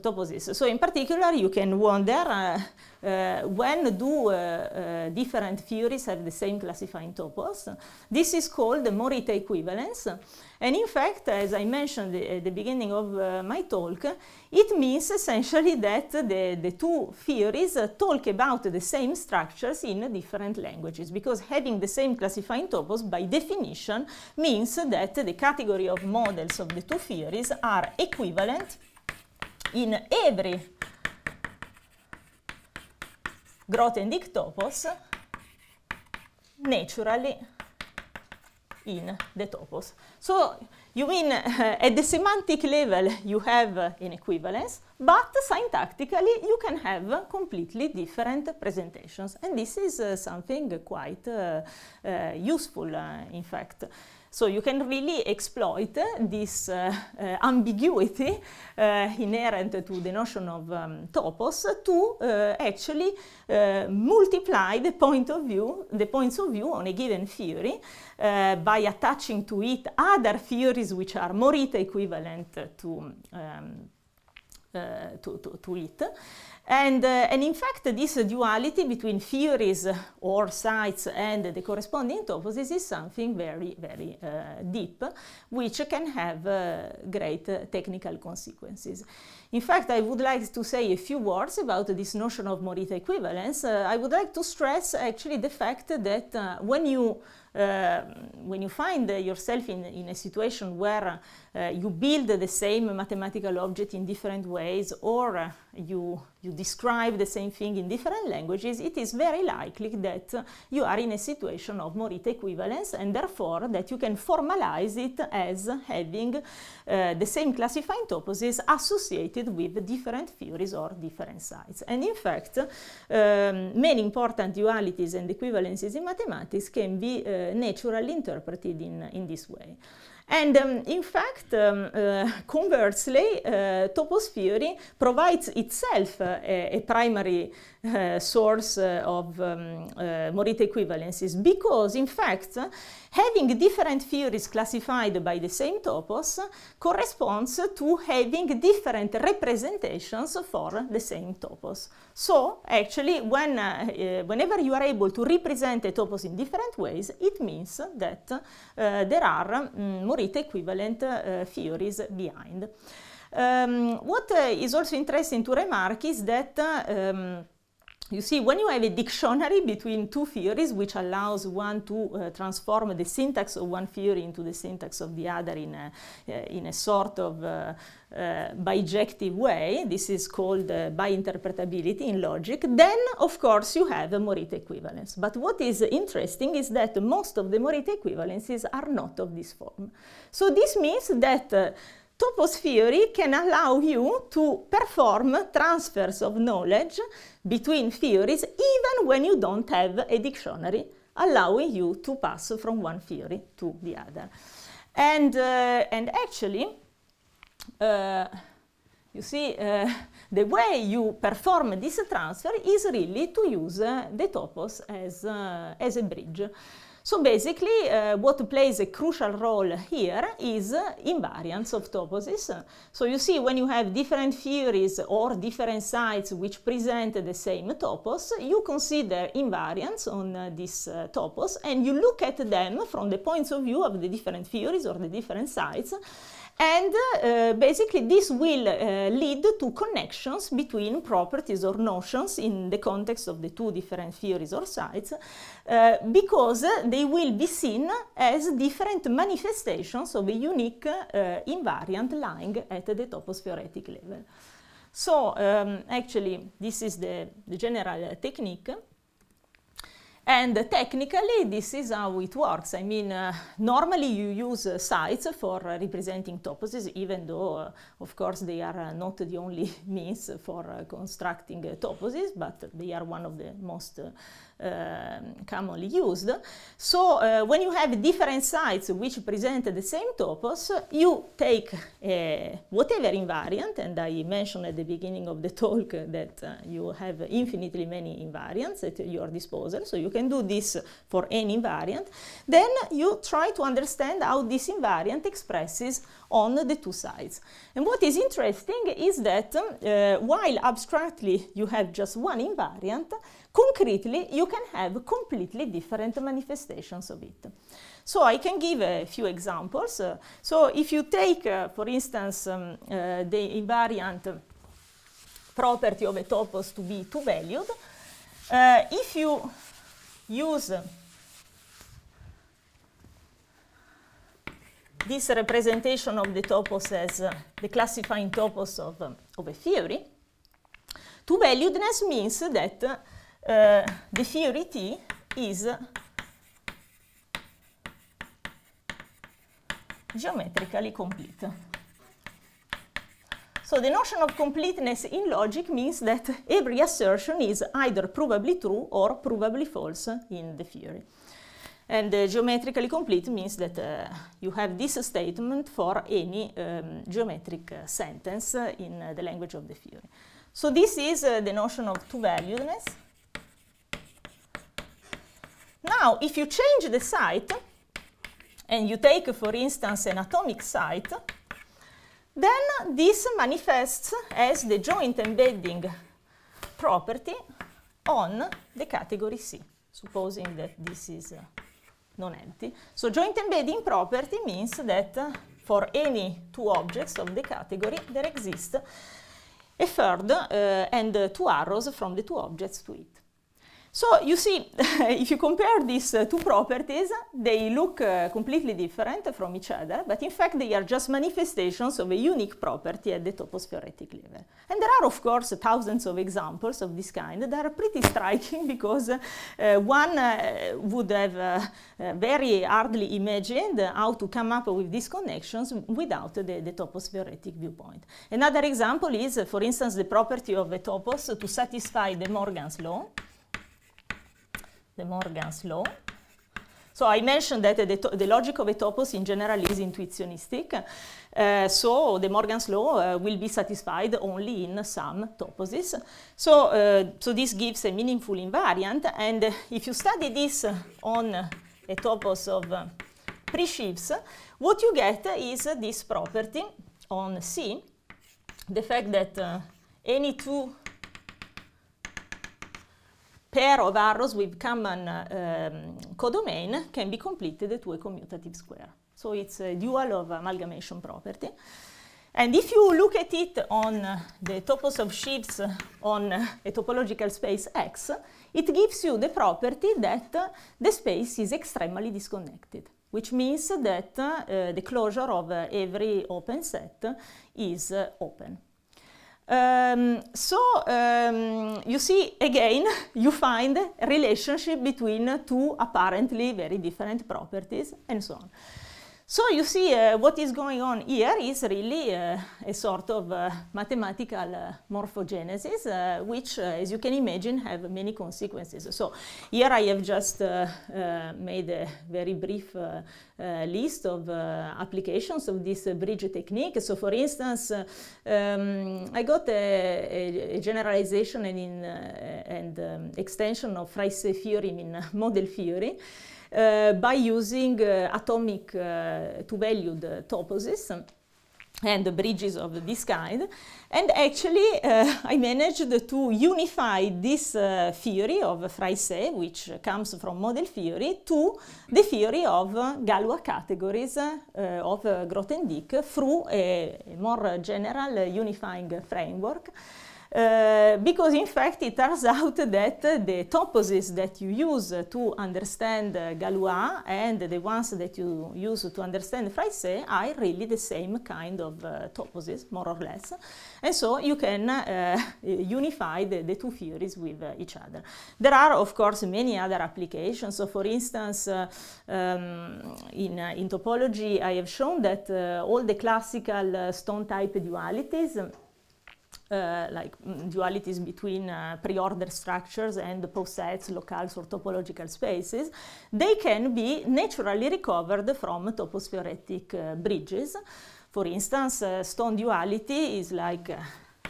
toposes. so in particular, you can wonder uh, uh, when do uh, different theories have the same classifying topos. This is called the Morita equivalence. And in fact, as I mentioned at the beginning of my talk, it means essentially that the, the two theories talk about the same structures in different languages, because having the same classifying topos by definition means that the category of models of the two theories are equivalent in every Grothendieck topos naturally in the topos. So you mean uh, at the semantic level you have uh, an equivalence, but syntactically you can have uh, completely different presentations. And this is uh, something quite uh, uh, useful, in fact. So you can really exploit eh, this eh, eh, ambiguity inherent to the notion of um, topos to actually multiply the point of view, the points of view on a given theory by attaching to it other theories which are more equivalent to um, to, to, to, it. And, uh, and, in fact, this duality between theories or sites and the corresponding topos is something very, very uh, deep, which can have uh, great technical consequences. In fact, I would like to say a few words about this notion of Morita equivalence. Uh, I would like to stress actually the fact that uh, when you uh, when you find uh, yourself in, in, a situation where uh, you build the same mathematical object in different ways or uh, you, you describe the same thing in different languages, it is very likely that you are in a situation of Morita equivalence and therefore that you can formalize it as having uh, the same classifying toposes associated with different theories or different sites. And in fact, um, many important dualities and equivalences in mathematics can be uh, naturally interpreted in, in this way. And um, in fact, um, uh, conversely, uh, topos theory provides itself a, a primary uh, source uh, of um, uh, Morita equivalences because, in fact, having different theories classified by the same topos corresponds to having different representations for the same topos. So, actually, when, uh, uh, whenever you are able to represent a topos in different ways, it means that uh, there are um, Morita equivalent theories behind. Um, what is also interesting to remark is that um, you see, when you have a dictionary between two theories, which allows one to uh, transform the syntax of one theory into the syntax of the other in a, uh, in a sort of uh, uh bijective way, this is called uh, bi-interpretability in logic, then, of course, you have a Morita equivalence. But what is interesting is that most of the Morita equivalences are not of this form. So this means that uh, Topos theory can allow you to perform transfers of knowledge between theories even when you don't have a dictionary, allowing you to pass from one theory to the other. And, uh, and actually, uh, you see, uh, the way you perform this transfer is really to use the topos as, uh, as a bridge. So basically, uh, what plays a crucial role here is uh, invariance of toposes. So you see, when you have different theories or different sites which present the same topos, you consider invariance on uh, this uh, topos and you look at them from the points of view of the different theories or the different sites and uh, basically this will uh, lead to connections between properties or notions in the context of the two different theories or sites uh, because they will be seen as different manifestations of a unique uh, invariant lying at the topos theoretic level. So um, actually this is the, the general technique. And technically, this is how it works. I mean, uh, normally you use uh, sites for uh, representing toposes, even though, uh, of course, they are uh, not the only means for constructing toposes, but they are one of the most um, commonly used. So when you have different sites which present the same topos, you take whatever invariant, and I mentioned at the beginning of the talk that you have infinitely many invariants at your disposal, so you can do this for any invariant, then you try to understand how this invariant expresses on the two sides. And what is interesting is that um, uh, while abstractly you have just one invariant, concretely you can have completely different manifestations of it. So I can give a few examples. Uh, so if you take, uh, for instance, um, uh, the invariant property of a topos to be two-valued, uh, if you use this representation of the topos as uh, the classifying topos of, um, of a theory. Two-valuedness means that uh, the theory T is geometrically complete. So the notion of completeness in logic means that every assertion is either provably true or provably false in the theory. And uh, geometrically complete means that uh, you have this statement for any um, geometric uh, sentence uh, in uh, the language of the theory. So this is uh, the notion of two-valuedness. Now, if you change the site and you take, for instance, an atomic site, Then this manifests as the joint embedding property on the category C, supposing that this is uh, non-empty. So joint embedding property means that uh, for any two objects of the category there exists a third uh, and two arrows from the two objects to it. So you see, if you compare these uh, two properties, they look uh, completely different from each other, but in fact they are just manifestations of a unique property at the topospheric level. And there are, of course, thousands of examples of this kind that are pretty striking because uh, one uh, would have uh, uh, very hardly imagined how to come up with these connections without the, the topospheric viewpoint. Another example is, for instance, the property of a topos to satisfy the Morgan's law. the Morgan's law. So I mentioned that the, the logic of a topos in general is intuitionistic. Uh, so the Morgan's law uh, will be satisfied only in some toposes. So, uh, so this gives a meaningful invariant. And if you study this on a topos of uh, pre-sheaves, what you get is this property on C, the fact that uh, any two pair of arrows with common um, codomain can be completed to a commutative square. So it's a dual of amalgamation property. And if you look at it on the topos of sheaves on a topological space X, it gives you the property that the space is extremely disconnected, which means that uh, the closure of every open set is uh, open. Um, so um, you see again you find a relationship between two apparently very different properties and so on. So you see uh, what is going on here is really uh, a sort of uh, mathematical uh, morphogenesis, uh, which, uh, as you can imagine, have many consequences. So here I have just made a very brief list of applications of this bridge technique. So for instance, um, I got a, a generalization and, in, and um, extension of Freice theorem in model theory. Uh, by using uh, atomic uh, two-valued toposes and the bridges of this kind. And actually, uh, I managed to unify this uh, theory of Fraisse, which comes from model theory, to the theory of uh, Galois categories of uh, Grothendieck through a more general unifying framework. Uh, because in fact it turns out that the toposes that you use to understand uh, Galois and the ones that you use to understand Fraisse are really the same kind of uh, toposes, more or less. And so you can uh, unify the, the, two theories with uh, each other. There are, of course, many other applications. So, for instance, um, in, in, topology, I have shown that all the classical stone type dualities uh, like mm, dualities between uh, pre-order structures and post-sets, locals or topological spaces, they can be naturally recovered from topospheretic uh, bridges. For instance, uh, stone duality is like, uh,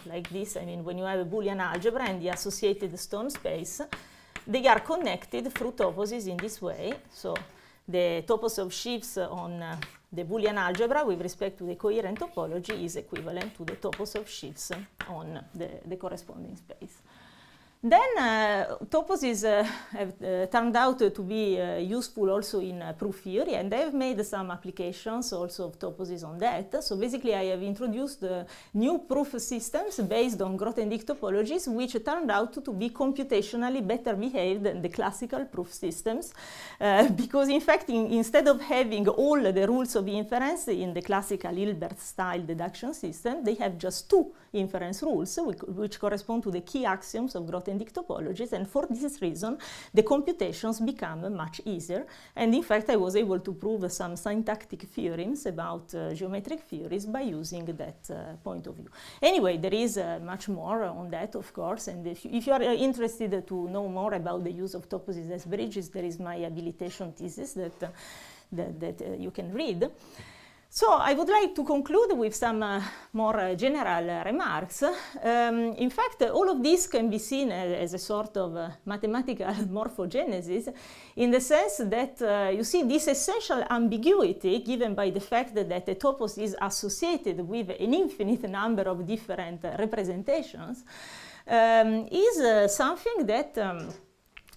like this. I mean, when you have a Boolean algebra and the associated stone space, they are connected through toposes in this way. So the topos of sheaves on the Boolean algebra with respect to the coherent topology is equivalent to the topos of sheaves on the, the corresponding space. Then uh, toposes uh, have uh, turned out to be uh, useful also in uh, proof theory, and they've made some applications also of toposes on that. So basically, I have introduced uh, new proof systems based on Grothendieck topologies, which turned out to be computationally better behaved than the classical proof systems, because in fact, in, instead of having all the rules of inference in the classical Hilbert-style deduction system, they have just two inference rules, which correspond to the key axioms of Grothendieck Icelandic topologies. And for this reason, the computations become much easier. And in fact, I was able to prove some syntactic theorems about uh, geometric theories by using that uh, point of view. Anyway, there is uh, much more on that, of course. And if you, if you are uh, interested to know more about the use of toposes as bridges, there is my habilitation thesis that, uh, that, that uh, you can read. So I would like to conclude with some uh, more uh, general uh, remarks. Um, in fact, uh, all of this can be seen uh, as, a sort of uh, mathematical morphogenesis in the sense that you see this essential ambiguity given by the fact that, that a topos is associated with an infinite number of different representations um, is something that um,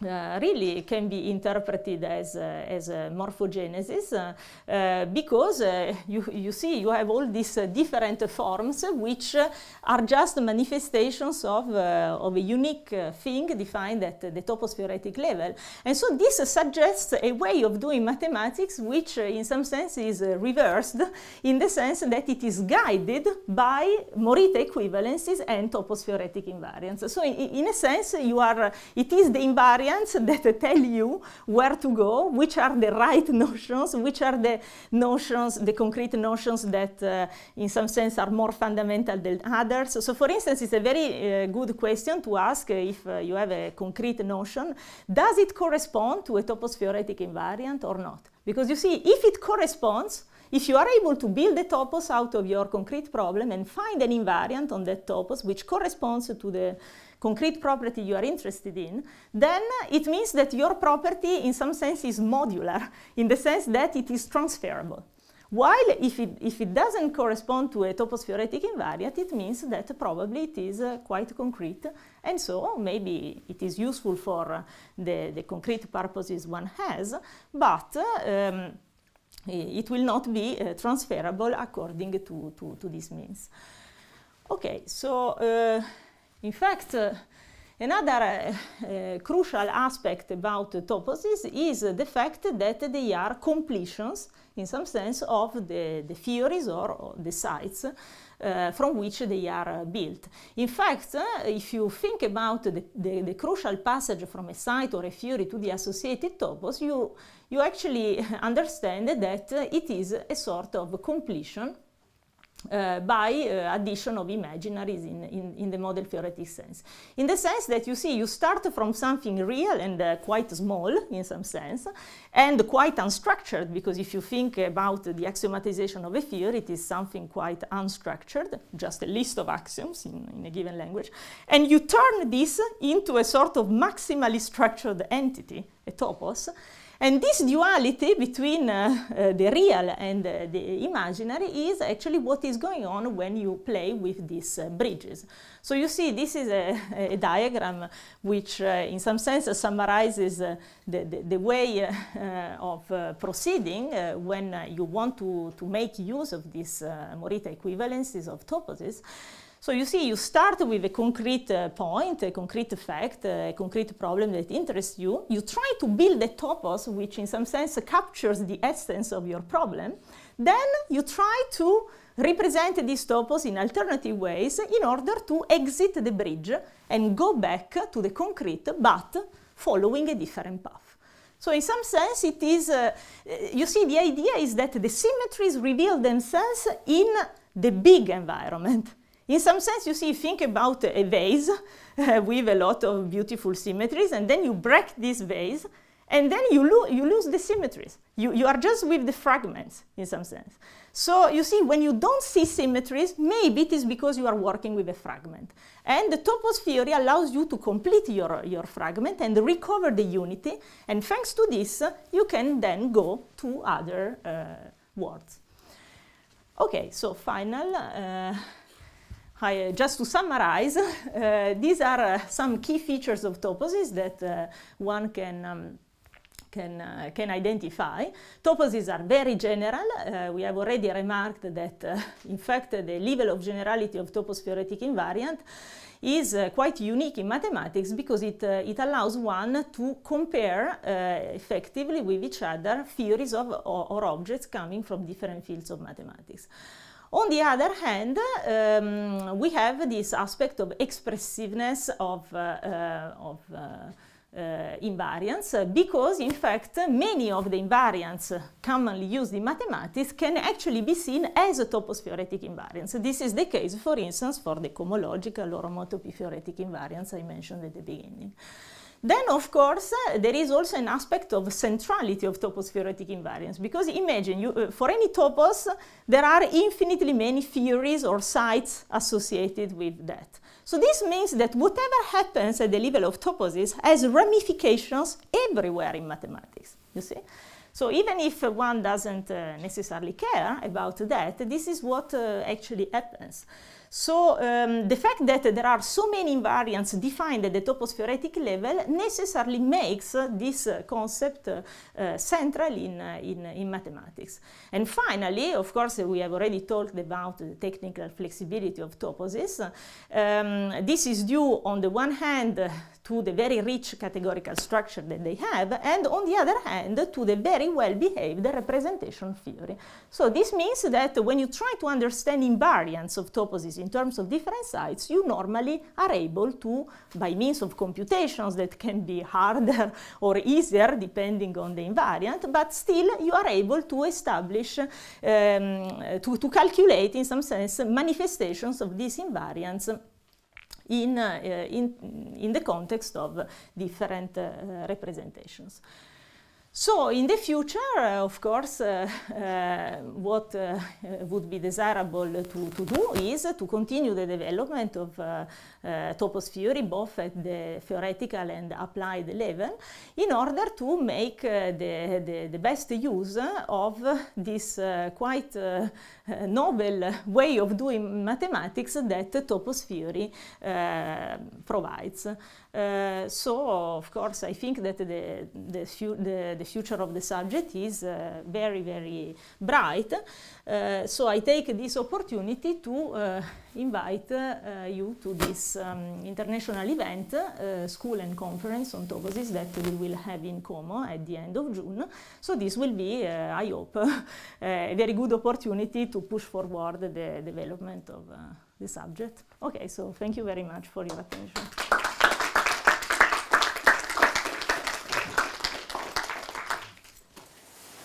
uh, really can be interpreted as, uh, as a morphogenesis uh, because uh, you, you see you have all these uh, different forms which uh, are just manifestations of, of a unique thing defined at the topospheric level. And so this suggests a way of doing mathematics which in some sense is reversed in the sense that it is guided by Morita equivalences and topospheric invariance. So in, in a sense you are, it is the invariance science that tell you where to go, which are the right notions, which are the notions, the concrete notions that uh, in some sense are more fundamental than others. So for instance, it's a very uh, good question to ask uh, if uh, you have a concrete notion, does it correspond to a topos theoretic invariant or not? Because you see, if it corresponds, if you are able to build a topos out of your concrete problem and find an invariant on that topos which corresponds to the concrete property you are interested in, then it means that your property in some sense is modular, in the sense that it is transferable. While if it, if it doesn't correspond to a topospheric invariant, it means that probably it is uh, quite concrete. And so maybe it is useful for uh, the, the concrete purposes one has, but uh, um, it will not be uh, transferable according to, to, to, this means. Okay, so uh, in fact, uh, Another uh, uh, crucial aspect about uh, toposes is the fact that they are completions, in some sense, of the, the theories or, or, the sites uh, from which they are built. In fact, uh, if you think about the, the, the, crucial passage from a site or a theory to the associated topos, you, you actually understand that it is a sort of completion uh, by uh, addition of imaginaries in, in, in, the model theoretic sense. In the sense that you see, you start from something real and uh, quite small in some sense, and quite unstructured, because if you think about the axiomatization of a theory, it is something quite unstructured, just a list of axioms in, in a given language, and you turn this into a sort of maximally structured entity, a topos, and this duality between uh, uh, the real and uh, the imaginary is actually what is going on when you play with these uh, bridges. So you see this is a, a diagram which uh, in some sense summarizes uh, the, the, the, way of proceeding when you want to, to make use of these Morita equivalences of toposes. So you see, you start with a concrete uh, point, a concrete fact, uh, a concrete problem that interests you. You try to build a topos which in some sense captures the essence of your problem. Then you try to represent these topos in alternative ways in order to exit the bridge and go back to the concrete, but following a different path. So in some sense, it is, uh, you see, the idea is that the symmetries reveal themselves in the big environment. In some sense, you see, think about a vase with a lot of beautiful symmetries, and then you break this vase, and then you, lo you lose the symmetries. You, you are just with the fragments, in some sense. So you see, when you don't see symmetries, maybe it is because you are working with a fragment. And the topos theory allows you to complete your, your fragment and recover the unity. And thanks to this, you can then go to other uh, words. Okay, so final. Uh, uh, just to summarize, uh, these are uh, some key features of toposes that one can um, can, uh, can identify. Toposes are very general. Uh, we have already remarked that, uh, in fact, the level of generality of topos theoretic invariant is quite unique in mathematics because it, it allows one to compare effectively with each other theories of or objects coming from different fields of mathematics. On the other hand, um, we have this aspect of expressiveness of, uh, uh, of uh, uh invariants because in fact many of the invariants commonly used in mathematics can actually be seen as theoretic invariants. This is the case for instance for the homological or homotopy theoretic invariants I mentioned at the beginning. Then, of course, uh, there is also an aspect of centrality of topos theoretic invariance, because imagine you, uh, for any topos, there are infinitely many theories or sites associated with that. So this means that whatever happens at the level of toposes has ramifications everywhere in mathematics, you see? So even if one doesn't uh, necessarily care about that, this is what uh, actually happens. So um, the fact that there are so many invariants defined at the topos-theoretic level necessarily makes this concept uh, central in, uh, in, in mathematics. And finally, of course, we have already talked about the technical flexibility of toposes. Um, this is due on the one hand to the very rich categorical structure that they have, and on the other hand, to the very well-behaved representation theory. So this means that when you try to understand invariants of toposes in terms of different sites, you normally are able to, by means of computations that can be harder or easier depending on the invariant, but still you are able to establish, um, to, to calculate in some sense manifestations of these invariants in, uh, in, in the context of different uh, representations. So in the future, uh, of course, uh, uh, what uh, uh, would be desirable to, to, do is to continue the development of uh, topos theory both at the theoretical and applied level in order to make the, the, the, best use of this quite Eh, novel way of doing mathematics that topos theory eh, provides. Eh, so, of course, I think that the, the, the, the future of the subject is very, very bright. Eh, so I take this opportunity to uh, invite uh, you to this um, international event, school and conference on toposis that we will have in Como at the end of June. So this will be, I hope, a very good opportunity to push forward the development of the subject. Okay, so thank you very much for your attention.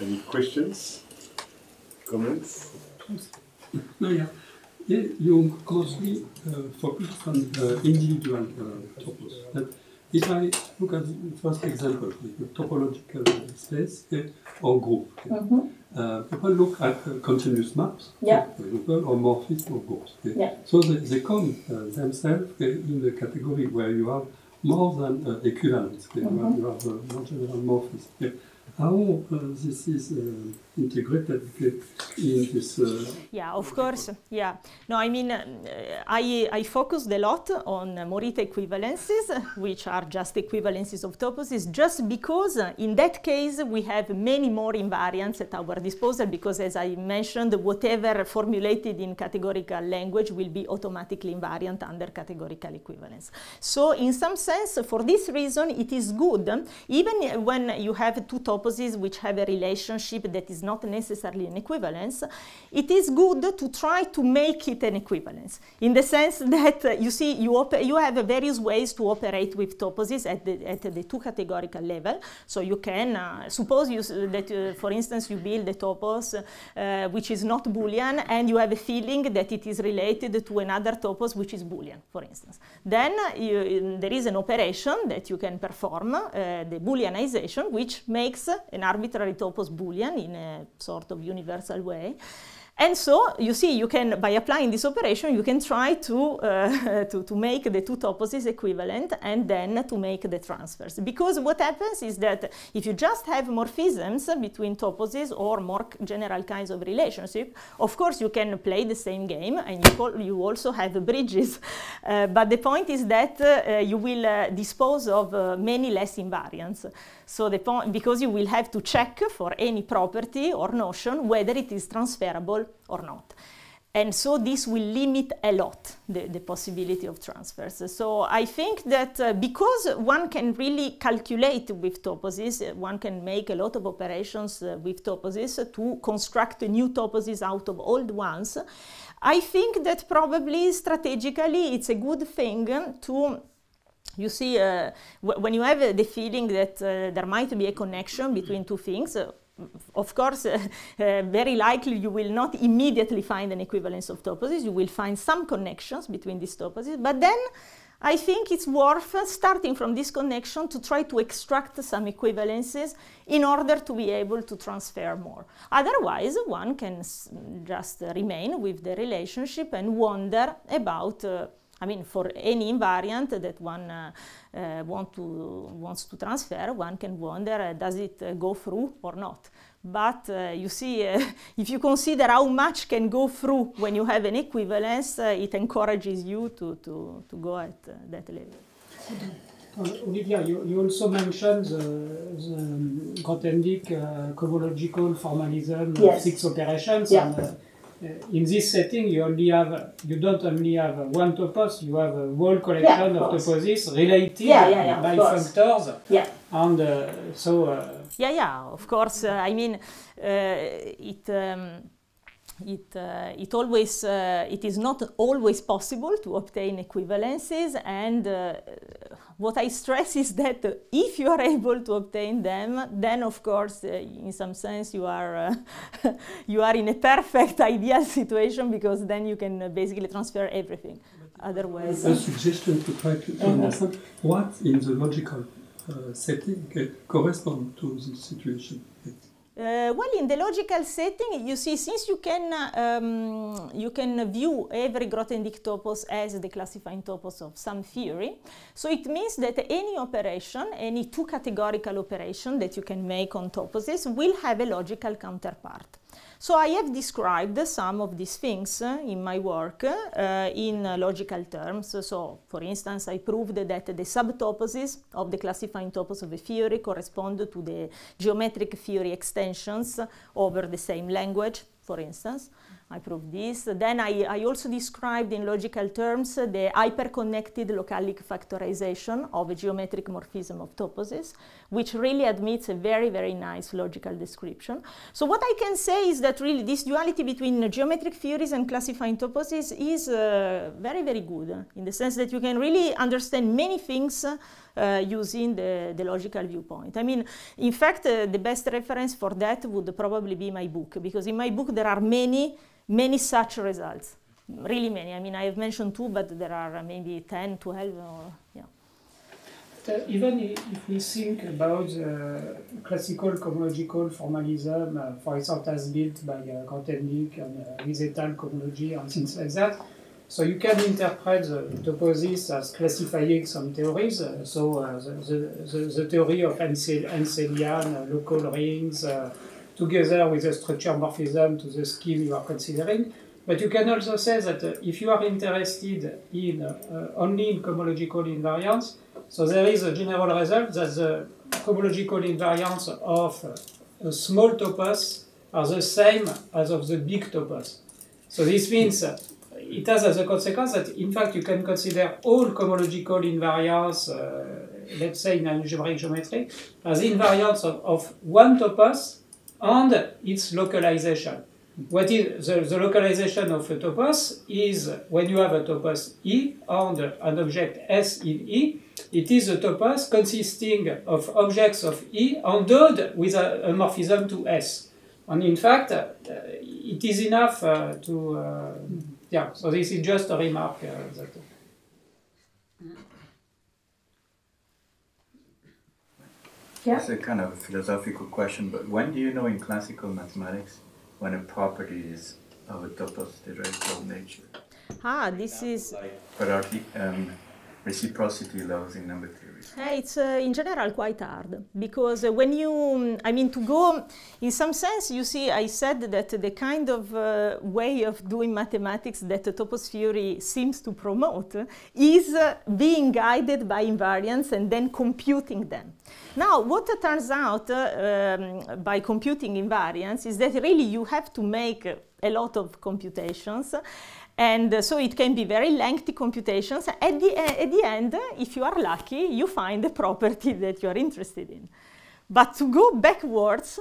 Any questions? Kunst. you Jung mostly uh, focused on the individual uh, topos. That if I look at the first example, the topological space or group, okay, mm uh, people look at uh, continuous maps, yeah. for example, or morphisms or groups. So they, they come euh, themselves in the category where you have more than equivalence, euh, mm -hmm. you have, you euh, more general morphism. How this is integrated in this uh, eh, yeah of course yeah no i mean uh, i i focused a lot on morita equivalences which are just equivalences of toposes just because uh, in that case we have many more invariants at our disposal because as i mentioned whatever formulated in categorical language will be automatically invariant under categorical equivalence so in some sense for this reason it is good even when you have two toposes which have a relationship that is not necessarily an equivalence, it is good to try to make it an equivalence in the sense that uh, you see you, you have uh, various ways to operate with toposes at the, at the two categorical level. So you can uh, suppose you that uh, for instance you build a topos uh, which is not Boolean and you have a feeling that it is related to another topos which is Boolean, for instance. Then uh, you, there is an operation that you can perform, the Booleanization, which makes an arbitrary topos Boolean in a a sort of universal way. And so you see, you can by applying this operation, you can try to, uh, to, to, make the two toposes equivalent and then to make the transfers. Because what happens is that if you just have morphisms between toposes or more general kinds of relationship, of course you can play the same game and you, call, you also have bridges. Uh, but the point is that uh, you will uh, dispose of uh, many less invariants. So the point, because you will have to check for any property or notion whether it is transferable or not. And so this will limit a lot the, the possibility of transfers. So I think that uh, because one can really calculate with toposes, uh, one can make a lot of operations uh, with toposes to construct new toposes out of old ones. I think that probably strategically it's a good thing to you see, uh, when you have uh, the feeling that uh, there might be a connection between two things, uh, of course, uh, very likely you will not immediately find an equivalence of toposes. You will find some connections between these toposes, but then I think it's worth uh, starting from this connection to try to extract some equivalences in order to be able to transfer more. Otherwise, one can just remain with the relationship and wonder about I mean, for any invariant that one uh, uh, want to, wants to transfer, one can wonder, uh, does it uh, go through or not? But uh, you see, uh, if you consider how much can go through when you have an equivalence, it encourages you to, to, to go at that level. Olivia, you, you, also mentioned the, the um, Grothendieck, formalism yes. of six operations. Yeah. And, uh, in this setting, you only have you don't only have one topos, you have a whole collection yeah, of, of toposes related yeah, yeah, by functors. Yeah. And uh, so. Uh, yeah, yeah. Of course, uh, I mean, uh, it. Um, it, uh, it always it is not always possible to obtain equivalences and what I stress is that if you are able to obtain them, then of course, eh, in some sense, you are eh, you are in a perfect ideal situation because then you can eh, basically transfer everything. Otherwise, a suggestion to try to, understand what in the logical setting corresponds to this situation. Uh, well, in the logical setting, you see, since you can um, you can view every Grothendieck topos as the classifying topos of some theory, so it means that any operation, any two categorical operation that you can make on toposes, will have a logical counterpart. So I have described some of these things uh, in my work uh, in logical terms. So for instance, I proved that the subtoposes of the classifying topos of a theory correspond to the geometric theory extensions over the same language, for instance. I proved this. Then I, I also described in logical terms uh, the hyperconnected localic factorization of a geometric morphism of toposes, which really admits a very, very nice logical description. So what I can say is that really this duality between geometric theories and classifying toposes is uh, very, very good in the sense that you can really understand many things uh, using the, the, logical viewpoint. I mean, in fact, uh, the best reference for that would probably be my book, because in my book there are many, many such results, really many. I mean, I have mentioned two, but there are uh, maybe 10, 12, or, yeah. Uh, even if we think about uh, classical cosmological formalism, uh, for example, as built by uh, Grothendieck and uh, Wiesenthal cosmology and things like that, so you can interpret the toposes as classifying some theories. Uh, so uh, the, the, the, theory of Ansel, uh, local rings, uh, together with the structure morphism to the scheme you are considering. But you can also say that uh, if you are interested in uh, only in cohomological invariance, so there is a general result that the cohomological invariance of a small topos are the same as of the big topos. So this means it has as a consequence that, in fact, you can consider all cohomological invariants, uh, let's say in algebraic geometry, as invariants of, of one topos and its localization. What is the, the, localization of a topos is when you have a topos E and an object S in E, it is a topos consisting of objects of E endowed with a, a morphism to S. And in fact, uh, it is enough uh, to uh, yeah, so this is just a remark. Uh, that, uh, yeah. It's a kind of a philosophical question, but when do you know in classical mathematics when a property is of a topological nature? Ah, this is. But are um, reciprocity laws in number theory it's uh, in general quite hard because when you, I mean, to go, in some sense, you see, I said that the kind of uh, way of doing mathematics that topos theory seems to promote is uh, being guided by invariants and then computing them. Now, what turns out um, by computing invariants is that really you have to make a lot of computations and uh, so it can be very lengthy computations. At the, uh, at the end, if you are lucky, you find the property that you are interested in. But to go backwards,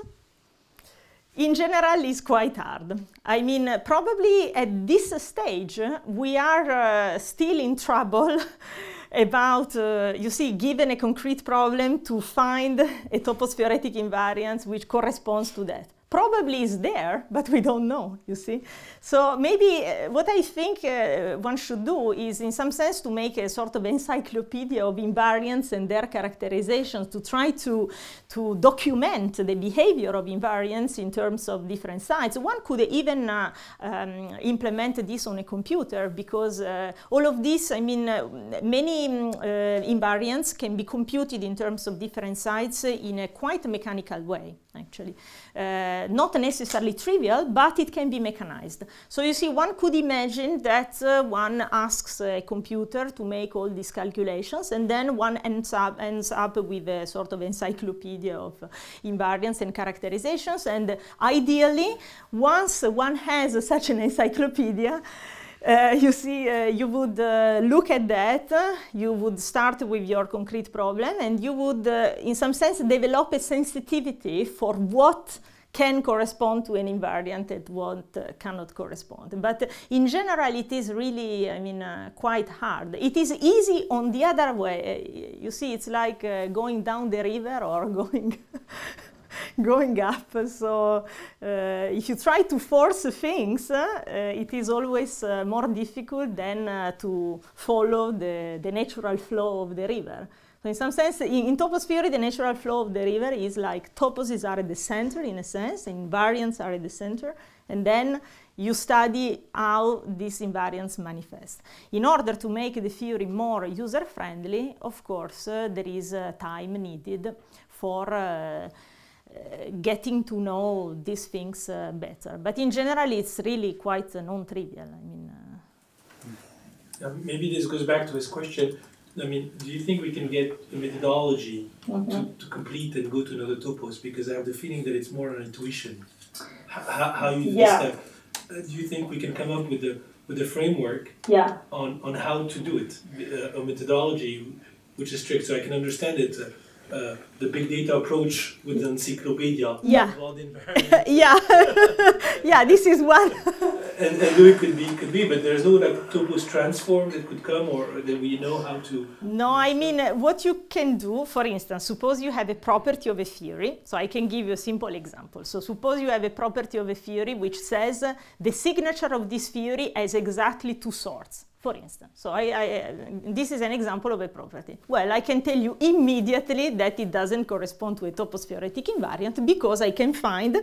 in general, is quite hard. I mean, uh, probably at this stage, uh, we are uh, still in trouble about, uh, you see, given a concrete problem to find a topos invariant invariance which corresponds to that probably is there, but we don't know, you see. So maybe uh, what I think uh, one should do is in some sense to make a sort of encyclopedia of invariants and their characterizations to try to, to document the behavior of invariants in terms of different sites. One could even uh, um, implement this on a computer because uh, all of this, I mean, uh, many mm, uh, invariants can be computed in terms of different sites in a quite mechanical way, actually uh, not necessarily trivial, but it can be mechanized. So you see, one could imagine that uh, one asks a computer to make all these calculations, and then one ends up, ends up with a sort of encyclopedia of invariants and characterizations. And ideally, once one has such an encyclopedia, uh, you see, uh, you would uh, look at that, you would start with your concrete problem, and you would, uh, in some sense, develop a sensitivity for what can correspond to an invariant and what uh, cannot correspond. But in general, it is really, I mean, uh, quite hard. It is easy on the other way. You see, it's like going down the river or going going up. So uh, if you try to force things, uh, uh, it is always more difficult than to follow the, the natural flow of the river. So in some sense, in, in, topos theory, the natural flow of the river is like toposes are at the center in a sense, invariants are at the center, and then you study how these invariants manifest. In order to make the theory more user-friendly, of course, uh, there is uh, time needed for uh, getting to know these things uh, better. But in general, it's really quite uh, non-trivial. I mean, uh. yeah, maybe this goes back to this question. I mean, do you think we can get a methodology mm -hmm. to, to, complete and go to another topos? Because I have the feeling that it's more an intuition. How, how you do yeah. stuff? Do you think we can come up with the with a framework yeah. on, on how to do it, a methodology which is strict so I can understand it? Uh, the big data approach with the encyclopedia. Yeah. yeah. yeah, this is one. and, and it could be, could be, but there's no like Topos transform that could come or that we know how to. No, I mean, uh, what you can do, for instance, suppose you have a property of a theory. So I can give you a simple example. So suppose you have a property of a theory which says uh, the signature of this theory has exactly two sorts for instance. So I, I, this is an example of a property. Well, I can tell you immediately that it doesn't correspond to a topospheric invariant because I can find a,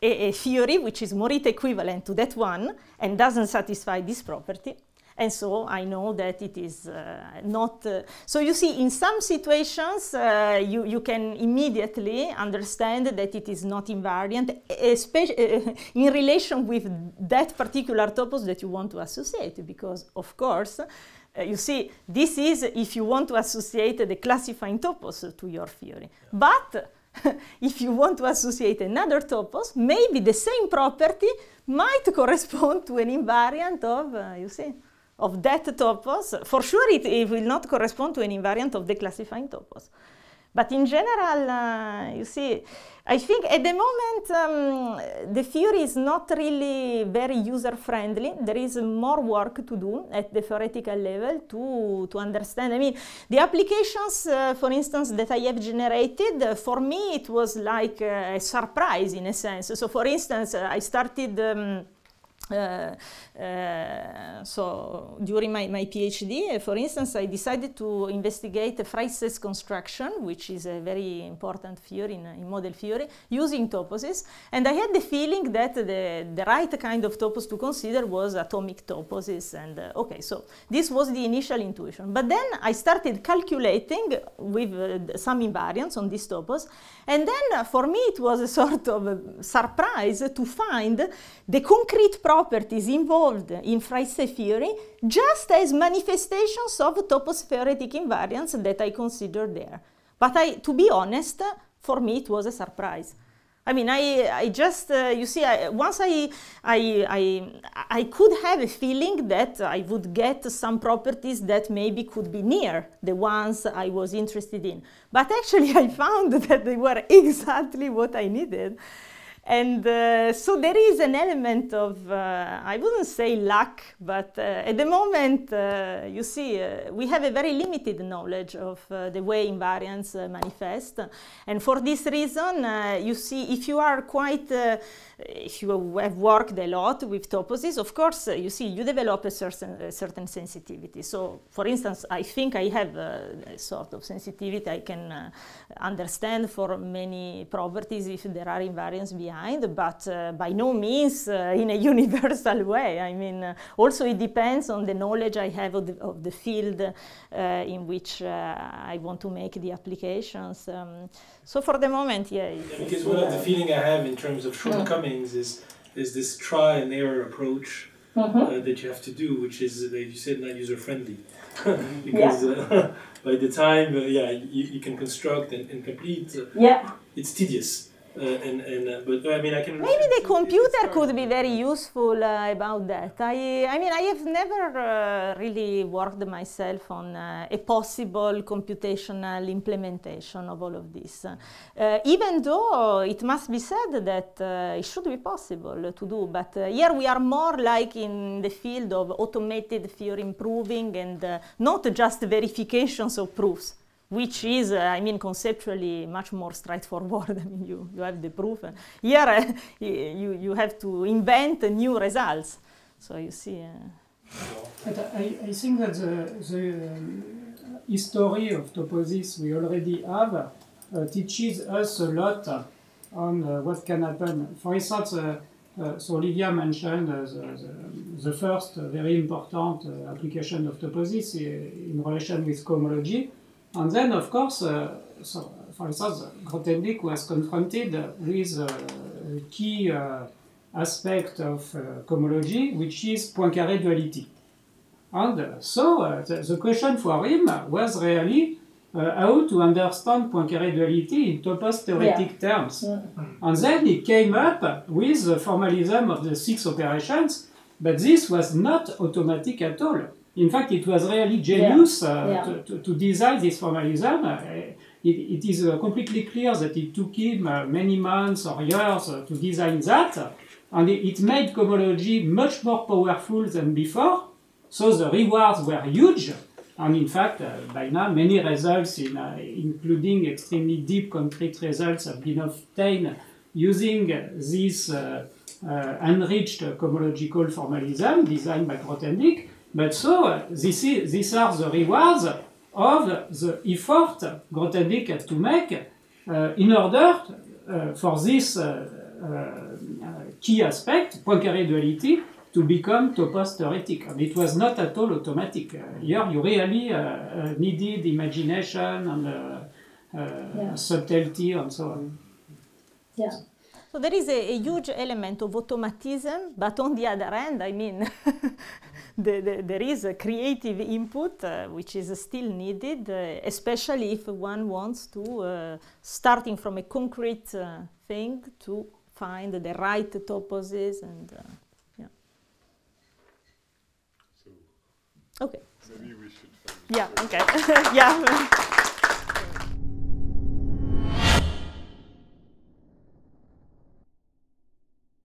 a theory which is more equivalent to that one and doesn't satisfy this property and so I know that it is uh, not. Uh, so you see, in some situations, uh, you, you can immediately understand that it is not invariant, especially in relation with that particular topos that you want to associate, because of course, you see, this is if you want to associate the classifying topos to your theory. Yeah. But if you want to associate another topos, maybe the same property might correspond to an invariant of, uh, you see of that topos, for sure it, it, will not correspond to an invariant of the classifying topos. But in general, uh, you see, I think at the moment um, the theory is not really very user-friendly. There is more work to do at the theoretical level to, to understand. I mean, the applications, uh, for instance, that I have generated, uh, for me it was like uh, a surprise in a sense. So for instance, uh, I started um, uh, so during my, my PhD, for instance, I decided to investigate Freiste's construction, which is a very important theory in, in, model theory, using toposes. And I had the feeling that the, the right kind of topos to consider was atomic toposes. And uh, okay, so this was the initial intuition. But then I started calculating with uh, some invariants on these topos. And then uh, for me, it was a sort of a surprise to find the concrete properties involved in Freise theory just as manifestations of topospheric invariance that I considered there. But I, to be honest, for me it was a surprise. I mean, I, I just, uh, you see, I, once I, I, I, I could have a feeling that I would get some properties that maybe could be near the ones I was interested in. But actually, I found that they were exactly what I needed. And uh, so there is an element of, uh, I wouldn't say luck, but uh, at the moment, uh, you see, uh, we have a very limited knowledge of uh, the way invariants manifest. And for this reason, you see, if you are quite if you have worked a lot with toposes, of course, uh, you see, you develop a certain, a certain sensitivity. So, for instance, I think I have uh, a, sort of sensitivity I can uh, understand for many properties if there are invariants behind, but by no means in a universal way. I mean, also it depends on the knowledge I have of the, of the field in which I want to make the applications. Um, so for the moment, yeah. yeah because one of the feeling I have in terms of shortcomings yeah. is is this try and error approach mm -hmm. uh, that you have to do, which is, as you said, not user friendly. because yeah. uh, by the time, uh, yeah, you, you, can construct and, and complete. Uh, yeah. It's tedious. Uh, and, and uh, but I mean, I can. Maybe the computer could be very useful uh, about that. I, I mean, I have never uh, really worked myself on uh, a possible computational implementation of all of this. Uh, even though it must be said that it should be possible to do, but here we are more like in the field of automated theory improving and not just verifications of proofs which is, uh, I mean, conceptually much more straightforward. I mean, you, you have the proof. Here, uh, you, you have to invent new results. So you see. Uh, but I, I think that the, the um, history of toposes we already have uh, teaches us a lot on uh, what can happen. For instance, uh, uh so Lydia mentioned uh, the, the, the, first very important application of toposes in relation with cohomology. And then, of course, uh, so for instance, Grothendieck was confronted with uh, a key uh, aspect of uh, cohomology, which is Poincaré duality. And so the, the, question for him was really how to understand Poincaré duality in topos theoretic yeah. terms. Yeah. Hmm. And then he came up with the formalism of the six operations, but this was not automatic at all in fact, it was really genius uh, yeah. To, to, to, design this formalism. Uh, it, it is uh, completely clear that it took him many months or years to design that, and it, made cohomology much more powerful than before. So the rewards were huge. And in fact, uh, by now, many results, in, uh, including extremely deep concrete results, have been obtained using uh, this enriched cohomological formalism designed by Grothendieck. But so this is, these are the rewards of the effort Grothendieck had to make uh, in order uh, for this uh, uh key aspect, Poincaré duality, to become topos theoretic. And it was not at all automatic. Uh, here you really uh, needed imagination and yeah. subtlety and so on. Yeah. So there is a, a, huge element of automatism, but on the other hand, I mean, the, the, there is a creative input uh, which is uh, still needed, uh, especially if one wants to, uh, starting from a concrete uh, thing, to find the right toposes and uh, yeah. So okay. Maybe we should. yeah. Okay. yeah.